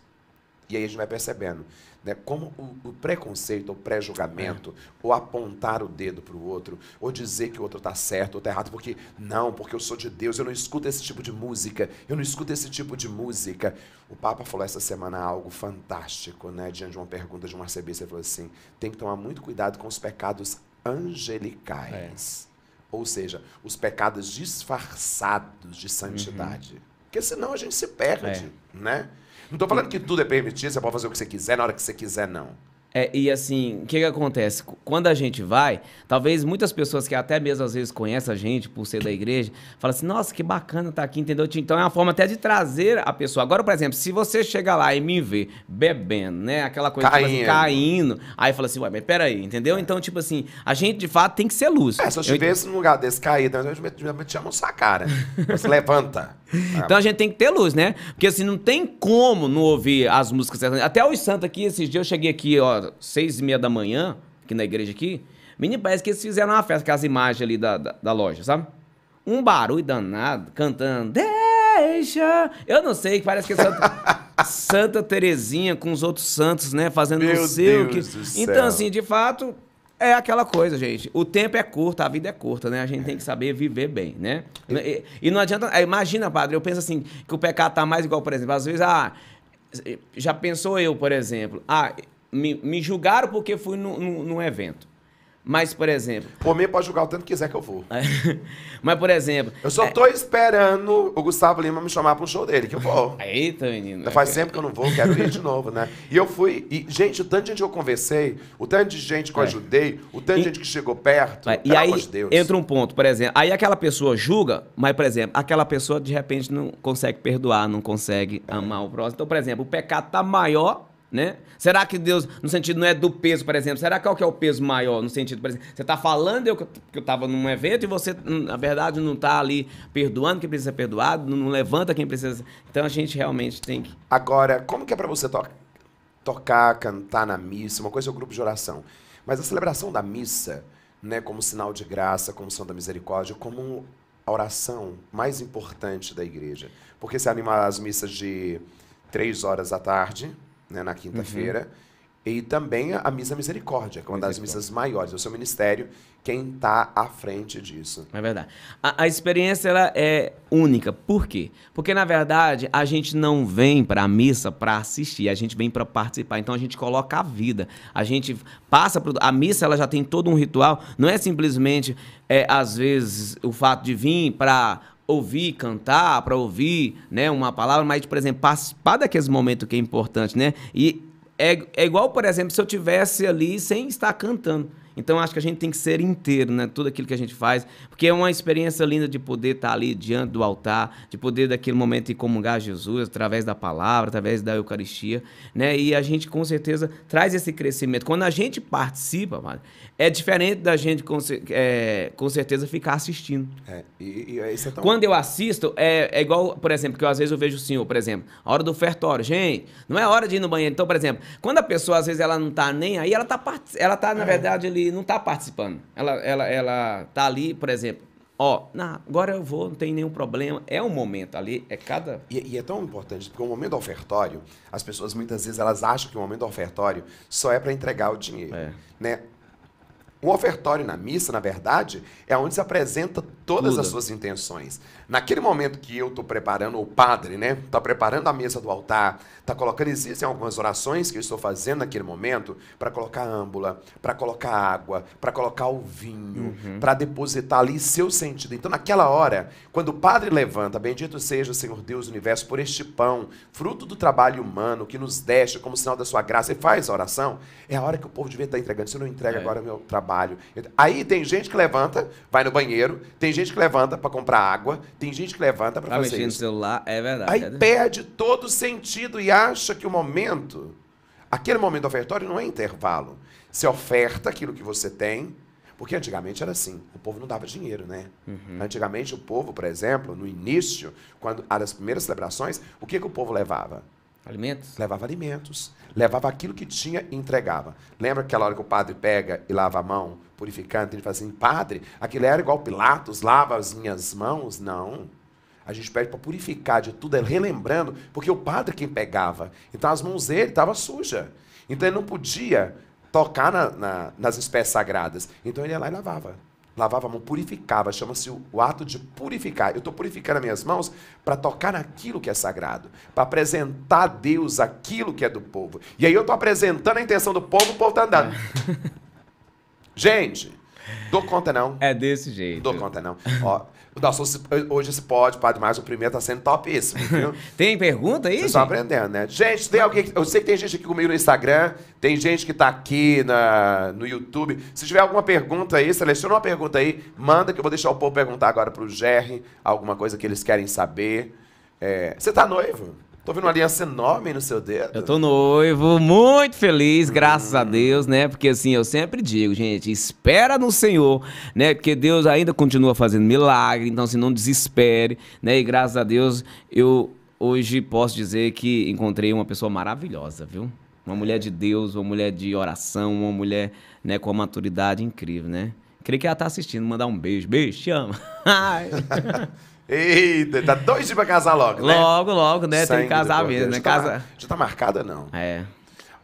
E aí a gente vai percebendo né, como o, o preconceito, o pré-julgamento, é. ou apontar o dedo para o outro, ou dizer que o outro está certo ou está errado, porque não, porque eu sou de Deus, eu não escuto esse tipo de música, eu não escuto esse tipo de música. O Papa falou essa semana algo fantástico, né, diante de uma pergunta de um arcebispo, ele falou assim, tem que tomar muito cuidado com os pecados angelicais. É. Ou seja, os pecados disfarçados de santidade. Uhum. Porque senão a gente se perde, é. né? Não estou falando que tudo é permitido, você pode fazer o que você quiser na hora que você quiser, não. É, e assim, o que, que acontece? Quando a gente vai, talvez muitas pessoas que até mesmo às vezes conhecem a gente por ser da igreja, falam assim, nossa, que bacana estar tá aqui, entendeu? Então é uma forma até de trazer a pessoa. Agora, por exemplo, se você chega lá e me vê bebendo, né? Aquela coisa tipo assim, caindo, assim, caindo aí fala assim, ué, mas peraí, entendeu? Então, tipo assim, a gente de fato tem que ser luz. É, se eu estivesse num lugar desse caído, eu geralmente chamo sua cara. Você levanta. Então a gente tem que ter luz, né? Porque assim, não tem como não ouvir as músicas. Até os santos aqui, esses dias eu cheguei aqui, ó, seis e meia da manhã, aqui na igreja aqui, menino, parece que eles fizeram uma festa com as imagens ali da, da, da loja, sabe? Um barulho danado, cantando, deixa... Eu não sei, parece que... É Santa, Santa Terezinha com os outros santos, né? Fazendo Meu não sei Deus o que... Então, céu. assim, de fato, é aquela coisa, gente. O tempo é curto, a vida é curta, né? A gente tem que saber viver bem, né? E, e não adianta. É, imagina, padre, eu penso assim, que o pecado tá mais igual, por exemplo. Às vezes, ah, já pensou eu, por exemplo, ah, me, me julgaram porque fui num, no num evento. Mas, por exemplo. Comer pode julgar o tanto que quiser que eu vou. Mas, por exemplo. Eu só tô é... esperando o Gustavo Lima me chamar para um show dele, que eu vou. Eita, menino. Faz tempo que eu não vou, quero ir de novo, né? E eu fui. E, gente, o tanto de gente que eu conversei, o tanto de gente que eu é. ajudei, o tanto de gente que chegou perto. E pelo aí, amor de Deus. entra um ponto, por exemplo. Aí aquela pessoa julga, mas, por exemplo, aquela pessoa de repente não consegue perdoar, não consegue amar o próximo. Então, por exemplo, o pecado tá maior né? Será que Deus, no sentido não é do peso, por exemplo? Será qual que é o peso maior? No sentido, por exemplo, você está falando eu, que eu estava num evento e você, na verdade, não está ali perdoando quem precisa ser perdoado, não levanta quem precisa. Então a gente realmente tem que. Agora, como que é para você to tocar, cantar na missa? Uma coisa é o grupo de oração, mas a celebração da missa, né, como sinal de graça, como sinal da misericórdia, como a oração mais importante da igreja. Porque se anima as missas de três horas da tarde, né, na uhum. quinta-feira. Uhum. E também a Missa Misericórdia, que é uma das missas maiores. É o seu ministério, quem está à frente disso. É verdade. A, a, experiência ela é única. Por quê? Porque, na verdade, a gente não vem para a missa para assistir, a gente vem para participar. Então, a gente coloca a vida. A gente passa A missa ela já tem todo um ritual. Não é simplesmente, é, às vezes, o fato de vir para ouvir cantar, para ouvir, né, uma palavra, mas, por exemplo, participar daqueles momentos que é importante, né? E é, é igual, por exemplo, se eu tivesse ali sem estar cantando. Então acho que a gente tem que ser inteiro, né? Tudo aquilo que a gente faz, porque é uma experiência linda de poder estar ali diante do altar, de poder daquele momento comungar a Jesus através da palavra, através da Eucaristia, né? E a gente com certeza traz esse crescimento. Quando a gente participa, mano, é diferente da gente com, é, com certeza ficar assistindo. É, e, e é tão... Quando eu assisto, é, é igual, por exemplo, que eu, às vezes eu vejo o senhor, por exemplo, a hora do ofertório. Gente, não é hora de ir no banheiro. Então, por exemplo, quando a pessoa às vezes ela não tá nem aí, ela tá, ela tá na é. verdade ali não está participando. Ela, ela, ela tá ali, por exemplo, ó, não, agora eu vou, não tem nenhum problema. É um momento ali, é cada. E, e, é tão importante, porque o momento ofertório, as pessoas muitas vezes elas acham que o momento ofertório só é para entregar o dinheiro. É. Né? O ofertório na missa, na verdade, é onde se apresenta todas Muda. as suas intenções. Naquele momento que eu estou preparando, o padre, né? Está preparando a mesa do altar, está colocando, existem algumas orações que eu estou fazendo naquele momento para colocar âmbula, para colocar água, para colocar o vinho, uhum. para depositar ali seu sentido. Então, naquela hora, quando o padre levanta, bendito seja o Senhor Deus do universo por este pão, fruto do trabalho humano que nos deixa como sinal da sua graça, e faz a oração, é a hora que o povo devia estar tá entregando. Se eu não entrego é. agora meu trabalho. Aí tem gente que levanta, vai no banheiro, tem gente gente que levanta para comprar água, tem gente que levanta para tá fazer isso. no celular, é verdade. Aí é. perde todo sentido e acha que o momento, aquele momento ofertório não é intervalo. Você oferta aquilo que você tem, porque antigamente era assim, o povo não dava dinheiro, né? Uhum. Antigamente o povo, por exemplo, no início, quando ah, as primeiras celebrações, o que, que o povo levava? Alimentos? Levava alimentos, levava aquilo que tinha e entregava. Lembra aquela hora que o padre pega e lava a mão, purificando, ele fala assim, padre, aquilo era igual Pilatos, lava as minhas mãos? Não. A gente pede para purificar de tudo, é relembrando, porque o padre é quem pegava. Então as mãos dele estavam sujas. Então ele não podia tocar na, na, nas espécies sagradas. Então ele ia lá e lavava. Lavava a mão, purificava, chama-se o ato de purificar. Eu estou purificando as minhas mãos para tocar naquilo que é sagrado, para apresentar a Deus aquilo que é do povo. E aí eu estou apresentando a intenção do povo, o povo está andando. É. Gente, dou conta não. É desse jeito. Dou conta não. Ó, o Dalson hoje se pode, Padre Márcio primeiro tá sendo topíssimo, viu? tem pergunta aí? Vocês estão aprendendo, né? Gente, tem alguém. eu sei que tem gente aqui comigo no Instagram, tem gente que tá aqui na, no YouTube. Se tiver alguma pergunta aí, seleciona uma pergunta aí, manda que eu vou deixar o povo perguntar agora pro Jerry alguma coisa que eles querem saber. É, você tá noivo? Tô vendo uma aliança enorme no seu dedo. Eu tô noivo, muito feliz, graças hum. a Deus, né? Porque assim, eu sempre digo, gente, espera no Senhor, né? Porque Deus ainda continua fazendo milagre, então assim, não desespere, né? E graças a Deus, eu hoje posso dizer que encontrei uma pessoa maravilhosa, viu? Uma mulher de Deus, uma mulher de oração, uma mulher, né, com uma maturidade incrível, né? Creio que ela tá assistindo, mandar um beijo. Beijo, te amo. Eita, tá dois pra casar logo, né? Logo, logo, né? Sangue Tem que casar mesmo, né? Já tá, Casa... já tá marcada, não. É.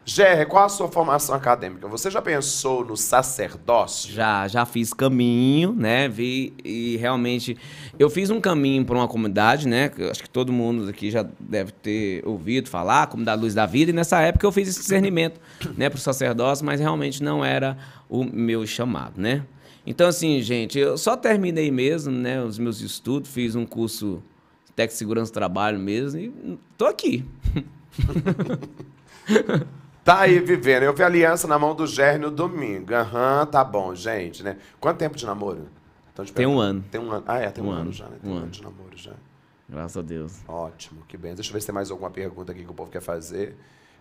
Gé, qual a sua formação acadêmica? Você já pensou no sacerdócio? Já, já fiz caminho, né? Vi e realmente eu fiz um caminho para uma comunidade, né? Acho que todo mundo aqui já deve ter ouvido falar, como da Luz da Vida, e nessa época eu fiz esse discernimento, né, para o sacerdócio, mas realmente não era o meu chamado, né? Então, assim, gente, eu só terminei mesmo, né, os meus estudos, fiz um curso de Tec Segurança do Trabalho mesmo e tô aqui. tá aí vivendo. Eu vi a aliança na mão do no domingo. Aham, uhum, tá bom, gente, né? Quanto tempo de namoro? Te tem um ano. Tem um ano. Ah, é, tem um, um ano, ano, já, né? Tem um, um ano de namoro já. Graças a Deus. Ótimo, que bem. Deixa eu ver se tem mais alguma pergunta aqui que o povo quer fazer.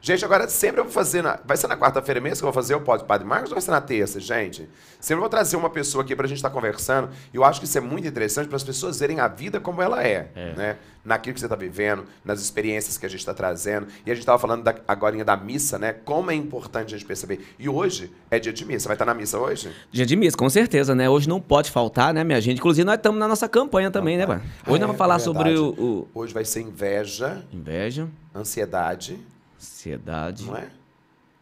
Gente, agora sempre eu vou fazer. Na... Vai ser na quarta-feira mesmo que eu vou fazer o pós Padre Marcos ou vai ser na terça, gente? Sempre vou trazer uma pessoa aqui pra gente estar tá conversando. E eu acho que isso é muito interessante para as pessoas verem a vida como ela é, é. né? Naquilo que você está vivendo, nas experiências que a gente está trazendo. E a gente estava falando da, agora da missa, né? Como é importante a gente perceber. E hoje é dia de missa. Vai estar tá na missa hoje? Dia de missa, com certeza, né? Hoje não pode faltar, né, minha gente? Inclusive, nós estamos na nossa campanha também, ah, tá. né, mano? Hoje ah, nós vamos falar é sobre o, o. Hoje vai ser inveja. Inveja. Ansiedade Ansiedade. Não é?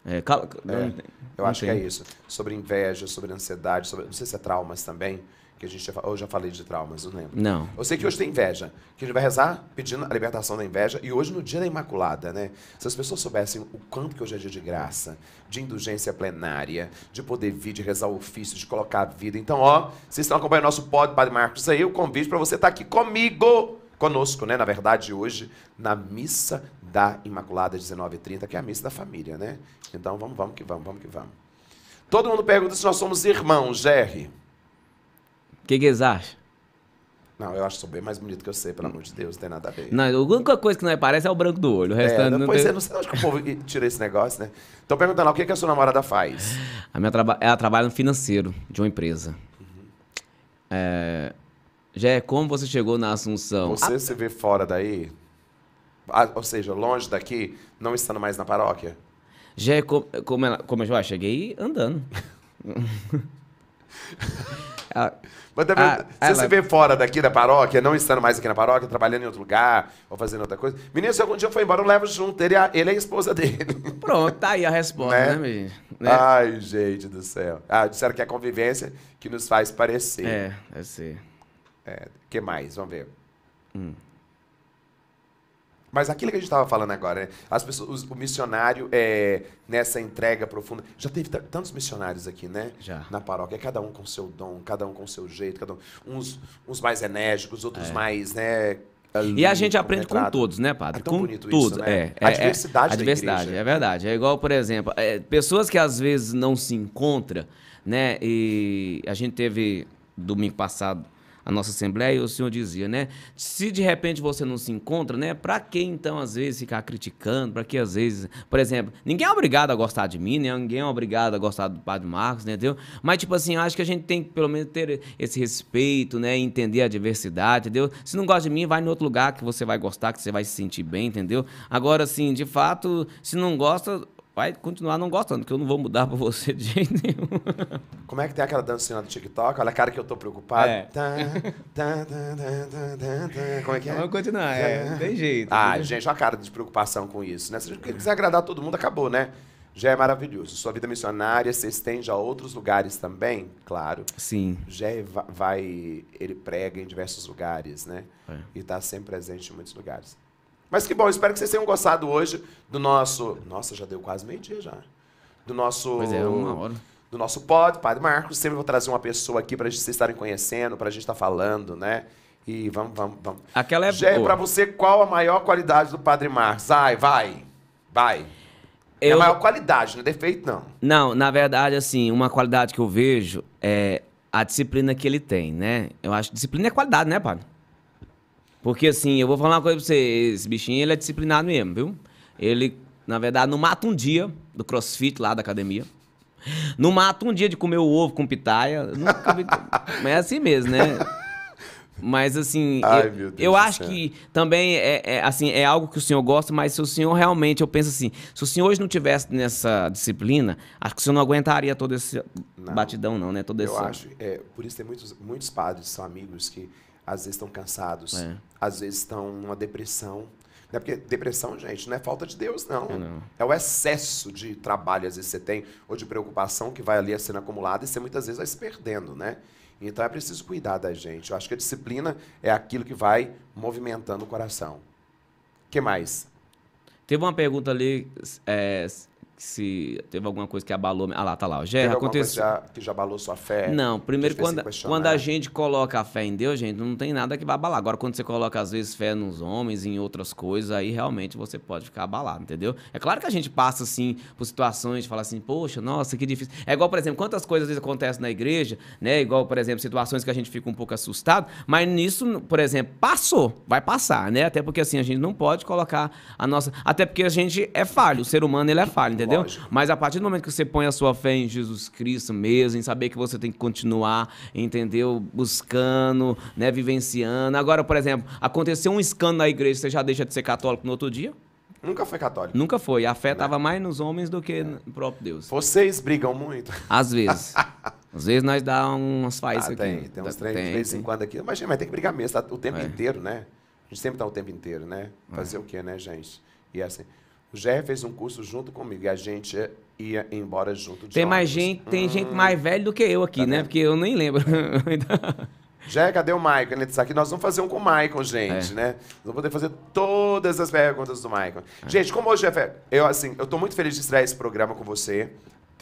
É, cala, é. Não, eu acho entendo. que é isso. Sobre inveja, sobre ansiedade, sobre, não sei se é traumas também, que a gente já, eu já falei de traumas, não lembro. Não. Eu sei que hoje tem inveja, que a gente vai rezar pedindo a libertação da inveja, e hoje no dia da Imaculada, né? Se as pessoas soubessem o quanto que hoje é dia de graça, de indulgência plenária, de poder vir, de rezar o ofício, de colocar a vida. Então, ó, vocês estão acompanhando nosso pod, Padre Marcos, aí o convite para você estar tá aqui comigo conosco, né? Na verdade, hoje, na missa da Imaculada às 19h30, que é a missa da família, né? Então vamos, vamos que vamos, vamos que vamos. Todo mundo pergunta se nós somos irmãos, Jerry. O que, vocês acham? Não, eu acho que sou bem mais bonito que eu sei, pelo amor de Deus, não tem nada a ver. Não, a única coisa que não é parece é o branco do olho. O é, restante é, não, não pois tem... é, não sei onde que o povo tira esse negócio, né? Estão perguntando lá, o que, que a sua namorada faz? A minha traba... Ela trabalha no financeiro de uma empresa. Uhum. É... Já é como você chegou na Assunção? Você a... Ah, se vê fora daí? ou seja, longe daqui, não estando mais na paróquia? Já é como, como, ela, como eu cheguei andando. Ah, Mas ah, a, você ela... se vê fora daqui da paróquia, não estando mais aqui na paróquia, trabalhando em outro lugar ou fazendo outra coisa. Menino, se algum dia foi embora, eu levo junto. Ele, é, é a esposa dele. Pronto, tá aí a resposta, né, né, gente? né? Ai, gente do céu. Ah, disseram que é a convivência que nos faz parecer. É, é sei. O é, que mais? Vamos ver. Hum. Mas aquilo que a gente estava falando agora, né? As pessoas, o missionário é, nessa entrega profunda. Já teve tantos missionários aqui, né? Já. Na paróquia, cada um com seu dom, cada um com seu jeito, cada um, uns, uns mais enérgicos, outros é. mais, né? Ali, e a gente aprende com todos, né, padre? É tão com bonito todos, isso, né? é, A é, diversidade é, a diversidade, é verdade. É igual, por exemplo, é, pessoas que às vezes não se encontram, né? E a gente teve domingo passado a nossa Assembleia, o senhor dizia, né? Se de repente você não se encontra, né? Para que então às vezes ficar criticando? Para que às vezes, por exemplo, ninguém é obrigado a gostar de mim, né? Ninguém é obrigado a gostar do Padre Marcos, né? entendeu? Mas tipo assim, acho que a gente tem que pelo menos ter esse respeito, né? Entender a diversidade, entendeu? Se não gosta de mim, vai em outro lugar que você vai gostar, que você vai se sentir bem, entendeu? Agora assim, de fato, se não gosta, vai continuar não gostando, que eu não vou mudar pra você de jeito nenhum. Como é que tem aquela dancinha do TikTok? Olha a cara que eu tô preocupado. É. Como é que é? Vamos continuar, é, não tem jeito. Ah, né? gente, olha a cara de preocupação com isso, né? Se a gente quiser agradar todo mundo, acabou, né? Já é maravilhoso. Sua vida missionária se estende a outros lugares também, claro. Sim. Já é, vai, ele prega em diversos lugares, né? É. E está sempre presente em muitos lugares. Mas que bom, espero que vocês tenham gostado hoje do nosso. Nossa, já deu quase meio-dia já. Do nosso. Pois é, uma hora. Do nosso pod, Padre Marcos. Sempre vou trazer uma pessoa aqui para vocês estarem conhecendo, para a gente estar tá falando, né? E vamos, vamos, vamos. Aquela é Gê, boa. pra você, qual a maior qualidade do Padre Marcos? Ai, vai. Vai. Eu... É a maior qualidade, não é defeito, não. Não, na verdade, assim, uma qualidade que eu vejo é a disciplina que ele tem, né? Eu acho que disciplina é qualidade, né, padre? Porque assim, eu vou falar uma coisa pra você, esse bichinho ele é disciplinado mesmo, viu? Ele, na verdade, não mata um dia do crossfit lá da academia. Não mata um dia de comer o ovo com pitaia. Nunca... Mas é assim mesmo, né? Mas assim, Ai, eu, eu acho céu. que também é, é, assim, é algo que o senhor gosta, mas se o senhor realmente, eu penso assim, se o senhor hoje não tivesse nessa disciplina, acho que o senhor não aguentaria todo esse não, batidão, não, né? Todo esse... Eu acho, é, por isso tem muitos, muitos padres são amigos que às vezes estão cansados, é. às vezes estão numa depressão. Não é porque depressão, gente, não é falta de Deus, não. É, não. é o excesso de trabalho, às vezes, que você tem, ou de preocupação que vai ali sendo acumulada e você muitas vezes vai se perdendo, né? Então é preciso cuidar da gente. Eu acho que a disciplina é aquilo que vai movimentando o coração. O que mais? Teve uma pergunta ali é, se teve alguma coisa que abalou. Ah lá, tá lá. Já teve aconteceu. Coisa que já abalou sua fé? Não, primeiro, quando, quando a gente coloca a fé em Deus, gente, não tem nada que vá abalar. Agora, quando você coloca, às vezes, fé nos homens, em outras coisas, aí realmente você pode ficar abalado, entendeu? É claro que a gente passa, assim, por situações, fala assim, poxa, nossa, que difícil. É igual, por exemplo, quantas coisas às vezes acontecem na igreja, né? Igual, por exemplo, situações que a gente fica um pouco assustado, mas nisso, por exemplo, passou, vai passar, né? Até porque, assim, a gente não pode colocar a nossa. Até porque a gente é falho, o ser humano, ele é falho, entendeu? entendeu? Lógico. Mas a partir do momento que você põe a sua fé em Jesus Cristo mesmo, em saber que você tem que continuar, entendeu? Buscando, né? Vivenciando. Agora, por exemplo, aconteceu um escândalo na igreja, você já deixa de ser católico no outro dia? Nunca foi católico. Nunca foi. A fé estava né? mais nos homens do que no próprio Deus. Vocês brigam muito? Às vezes. Às vezes nós dá umas faíscas ah, aqui. Tem, tem uns treinos de vez em quando aqui. Imagina, mas tem que brigar mesmo, tá, o tempo é. inteiro, né? A gente sempre tá o tempo inteiro, né? É. Fazer é. o quê, né, gente? E é assim. O Jerry fez um curso junto comigo e a gente ia embora junto de Tem mais gente, tem gente hum. mais velha do que eu aqui, tá né? Vendo? Porque eu nem lembro. Jé, cadê o Michael? Ele disse aqui, nós vamos fazer um com o Michael, gente, é. né? Nós vamos poder fazer todas as perguntas do Michael. É. Gente, como hoje é... Eu, assim, eu tô muito feliz de estrear esse programa com você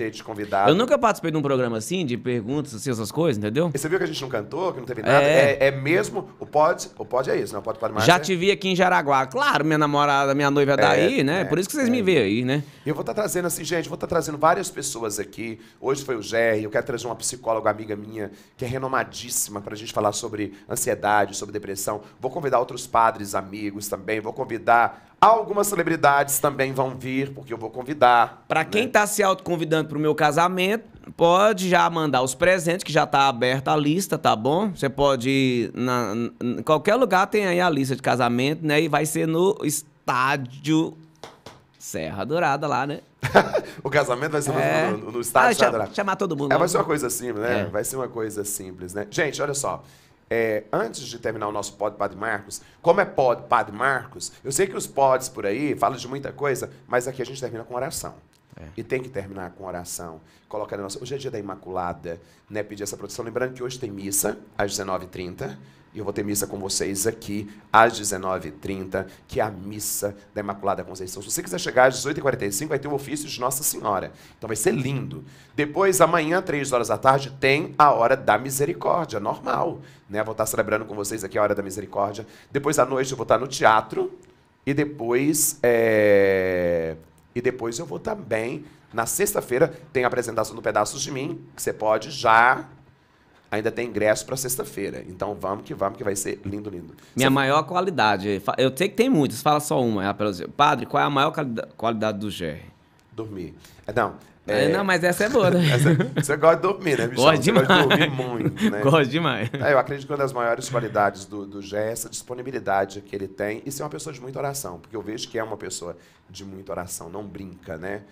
ter te convidado. Eu nunca participei de um programa assim, de perguntas, assim, essas coisas, entendeu? E você viu que a gente não cantou, que não teve nada? É, é, é mesmo. O pode, o pod é isso, né? O pod pode mais. Já é... te vi aqui em Jaraguá. Claro, minha namorada, minha noiva é, é daí, né? É, Por isso que vocês é. me veem aí, né? Eu vou estar tá trazendo, assim, gente, vou estar tá trazendo várias pessoas aqui. Hoje foi o Jerry. eu quero trazer uma psicóloga amiga minha, que é renomadíssima, pra gente falar sobre ansiedade, sobre depressão. Vou convidar outros padres, amigos também, vou convidar Algumas celebridades também vão vir, porque eu vou convidar. Para né? quem tá se autoconvidando pro meu casamento, pode já mandar os presentes, que já tá aberta a lista, tá bom? Você pode ir na, em qualquer lugar tem aí a lista de casamento, né? E vai ser no estádio Serra Dourada lá, né? o casamento vai ser é. no, no, estádio ah, Serra Dourada. Chamar todo mundo. É, vai ser né? uma coisa simples, né? É. Vai ser uma coisa simples, né? Gente, olha só é, antes de terminar o nosso pod Padre Marcos, como é pod Padre Marcos, eu sei que os pods por aí falam de muita coisa, mas aqui a gente termina com oração. É. E tem que terminar com oração. Colocar a nossa. Hoje é dia da Imaculada, né? Pedir essa proteção. Lembrando que hoje tem missa, às 19h30. E eu vou ter missa com vocês aqui às 19h30, que é a missa da Imaculada Conceição. Se você quiser chegar às 18h45, vai ter o ofício de Nossa Senhora. Então vai ser lindo. Depois, amanhã, 3 horas da tarde, tem a Hora da Misericórdia, normal. Né? Vou estar celebrando com vocês aqui a Hora da Misericórdia. Depois, à noite, eu vou estar no teatro. E depois, é... e depois eu vou também. Na sexta-feira tem a apresentação do Pedaços de Mim, que você pode já ainda tem ingresso para sexta-feira. Então vamos que vamos, que vai ser lindo, lindo. Minha Você... maior qualidade, eu sei que tem muitas, fala só uma. Ah, Ela falou padre, qual é a maior qualidade do Jerry? Dormir. É, não, é, é... Não, mas essa é boa, né? essa, você gosta de dormir, né, Gosto demais. Gosta de dormir muito, né? Gosto demais. É, eu acredito que uma das maiores qualidades do, do é essa disponibilidade que ele tem e ser uma pessoa de muita oração, porque eu vejo que é uma pessoa de muita oração, não brinca, né?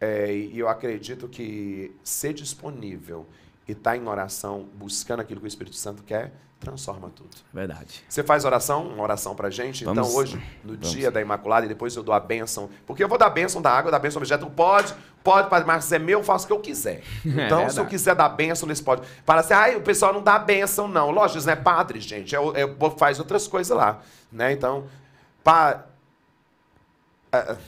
É, e eu acredito que ser disponível e está em oração, buscando aquilo que o Espírito Santo quer, transforma tudo. Verdade. Você faz oração? Uma oração para gente? Então, Vamos, então, hoje, no dia sim. da Imaculada, e depois eu dou a bênção. Porque eu vou dar a bênção da água, da bênção do objeto. Pode, pode, mas se é meu, eu faço o que eu quiser. É então, é se eu quiser dar bênção, eles podem. Fala assim, ah, o pessoal não dá bênção, não. Lógico, não é padre, gente. É, é, faz outras coisas lá. Né? Então, pá. Pa... Uh,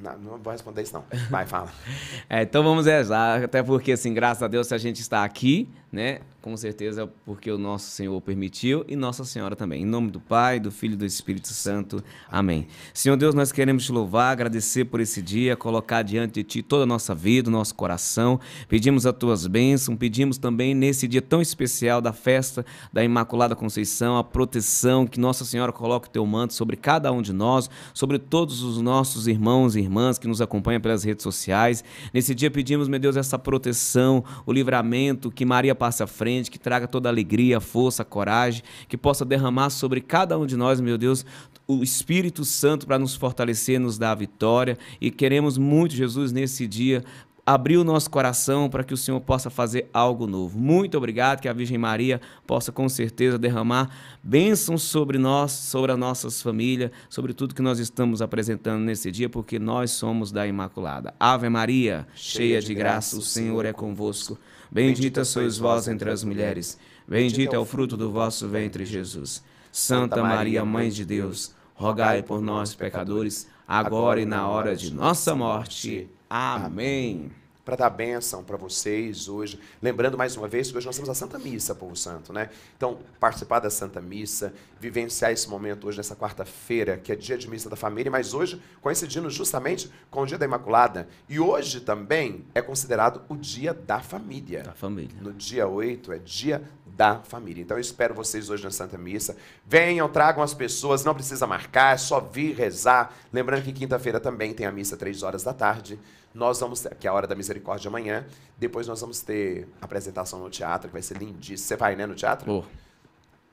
não, não vou responder isso, não. Vai, fala. é, então vamos rezar, até porque, assim, graças a Deus, se a gente está aqui, né? Com certeza, porque o nosso Senhor permitiu e Nossa Senhora também. Em nome do Pai, do Filho e do Espírito Santo. Amém. Senhor Deus, nós queremos te louvar, agradecer por esse dia, colocar diante de ti toda a nossa vida, nosso coração. Pedimos as tuas bênçãos, pedimos também nesse dia tão especial da festa da Imaculada Conceição, a proteção que Nossa Senhora coloque o teu manto sobre cada um de nós, sobre todos os nossos irmãos e irmãs que nos acompanham pelas redes sociais. Nesse dia pedimos, meu Deus, essa proteção, o livramento que Maria passe à frente, que traga toda a alegria, força, coragem, que possa derramar sobre cada um de nós, meu Deus, o Espírito Santo para nos fortalecer, nos dar a vitória. E queremos muito, Jesus, nesse dia, abrir o nosso coração para que o Senhor possa fazer algo novo. Muito obrigado, que a Virgem Maria possa com certeza derramar bênçãos sobre nós, sobre as nossas famílias, sobre tudo que nós estamos apresentando nesse dia, porque nós somos da Imaculada. Ave Maria, cheia, cheia de graça, graça, o Senhor é, é convosco. Bendita sois vós entre as mulheres, bendito é o fruto do vosso ventre, Jesus. Santa Maria, Mãe de Deus, rogai por nós, pecadores, agora e na hora de nossa morte. Amém para dar bênção para vocês hoje. Lembrando mais uma vez que hoje nós temos a Santa Missa, povo santo, né? Então, participar da Santa Missa, vivenciar esse momento hoje, nessa quarta-feira, que é dia de missa da família, mas hoje coincidindo justamente com o dia da Imaculada. E hoje também é considerado o dia da família. Da família. No dia 8 é dia da família. Então eu espero vocês hoje na Santa Missa. Venham, tragam as pessoas, não precisa marcar, é só vir rezar. Lembrando que quinta-feira também tem a missa, 3 horas da tarde. Nós vamos ter, que é a hora da misericórdia amanhã. Depois nós vamos ter apresentação no teatro, que vai ser lindíssimo. Você vai, né, no teatro? Oh.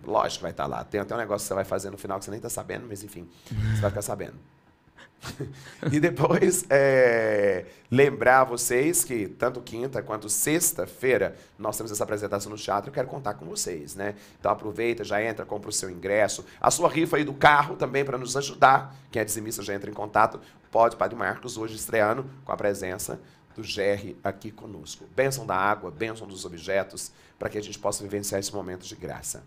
Lógico que vai estar lá. Tem até um negócio que você vai fazer no final que você nem está sabendo, mas enfim, você vai ficar sabendo. e depois é, lembrar vocês que tanto quinta quanto sexta-feira nós temos essa apresentação no teatro. Eu quero contar com vocês, né? Então aproveita, já entra, compra o seu ingresso, a sua rifa aí do carro também para nos ajudar. Quem é dizimista já entra em contato. Pode, Padre Marcos, hoje estreando com a presença do GR aqui conosco. Bênção da água, bênção dos objetos, para que a gente possa vivenciar esse momento de graça.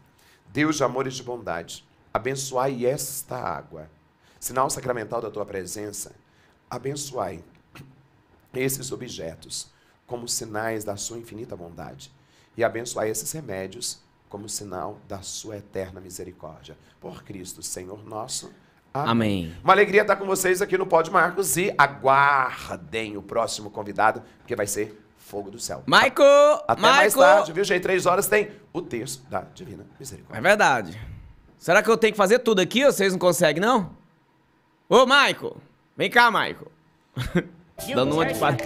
Deus de amor e de bondade, abençoai esta água sinal sacramental da tua presença, abençoai esses objetos como sinais da sua infinita bondade e abençoai esses remédios como sinal da sua eterna misericórdia. Por Cristo, Senhor nosso. Amém. Amém. Uma alegria estar com vocês aqui no Pod Marcos e aguardem o próximo convidado, que vai ser fogo do céu. Michael! Até mais tarde, viu, gente? Três horas tem o texto da Divina Misericórdia. É verdade. Será que eu tenho que fazer tudo aqui? Vocês não conseguem, não? Ô, Michael! Vem cá, Michael! Dando uma de quatro.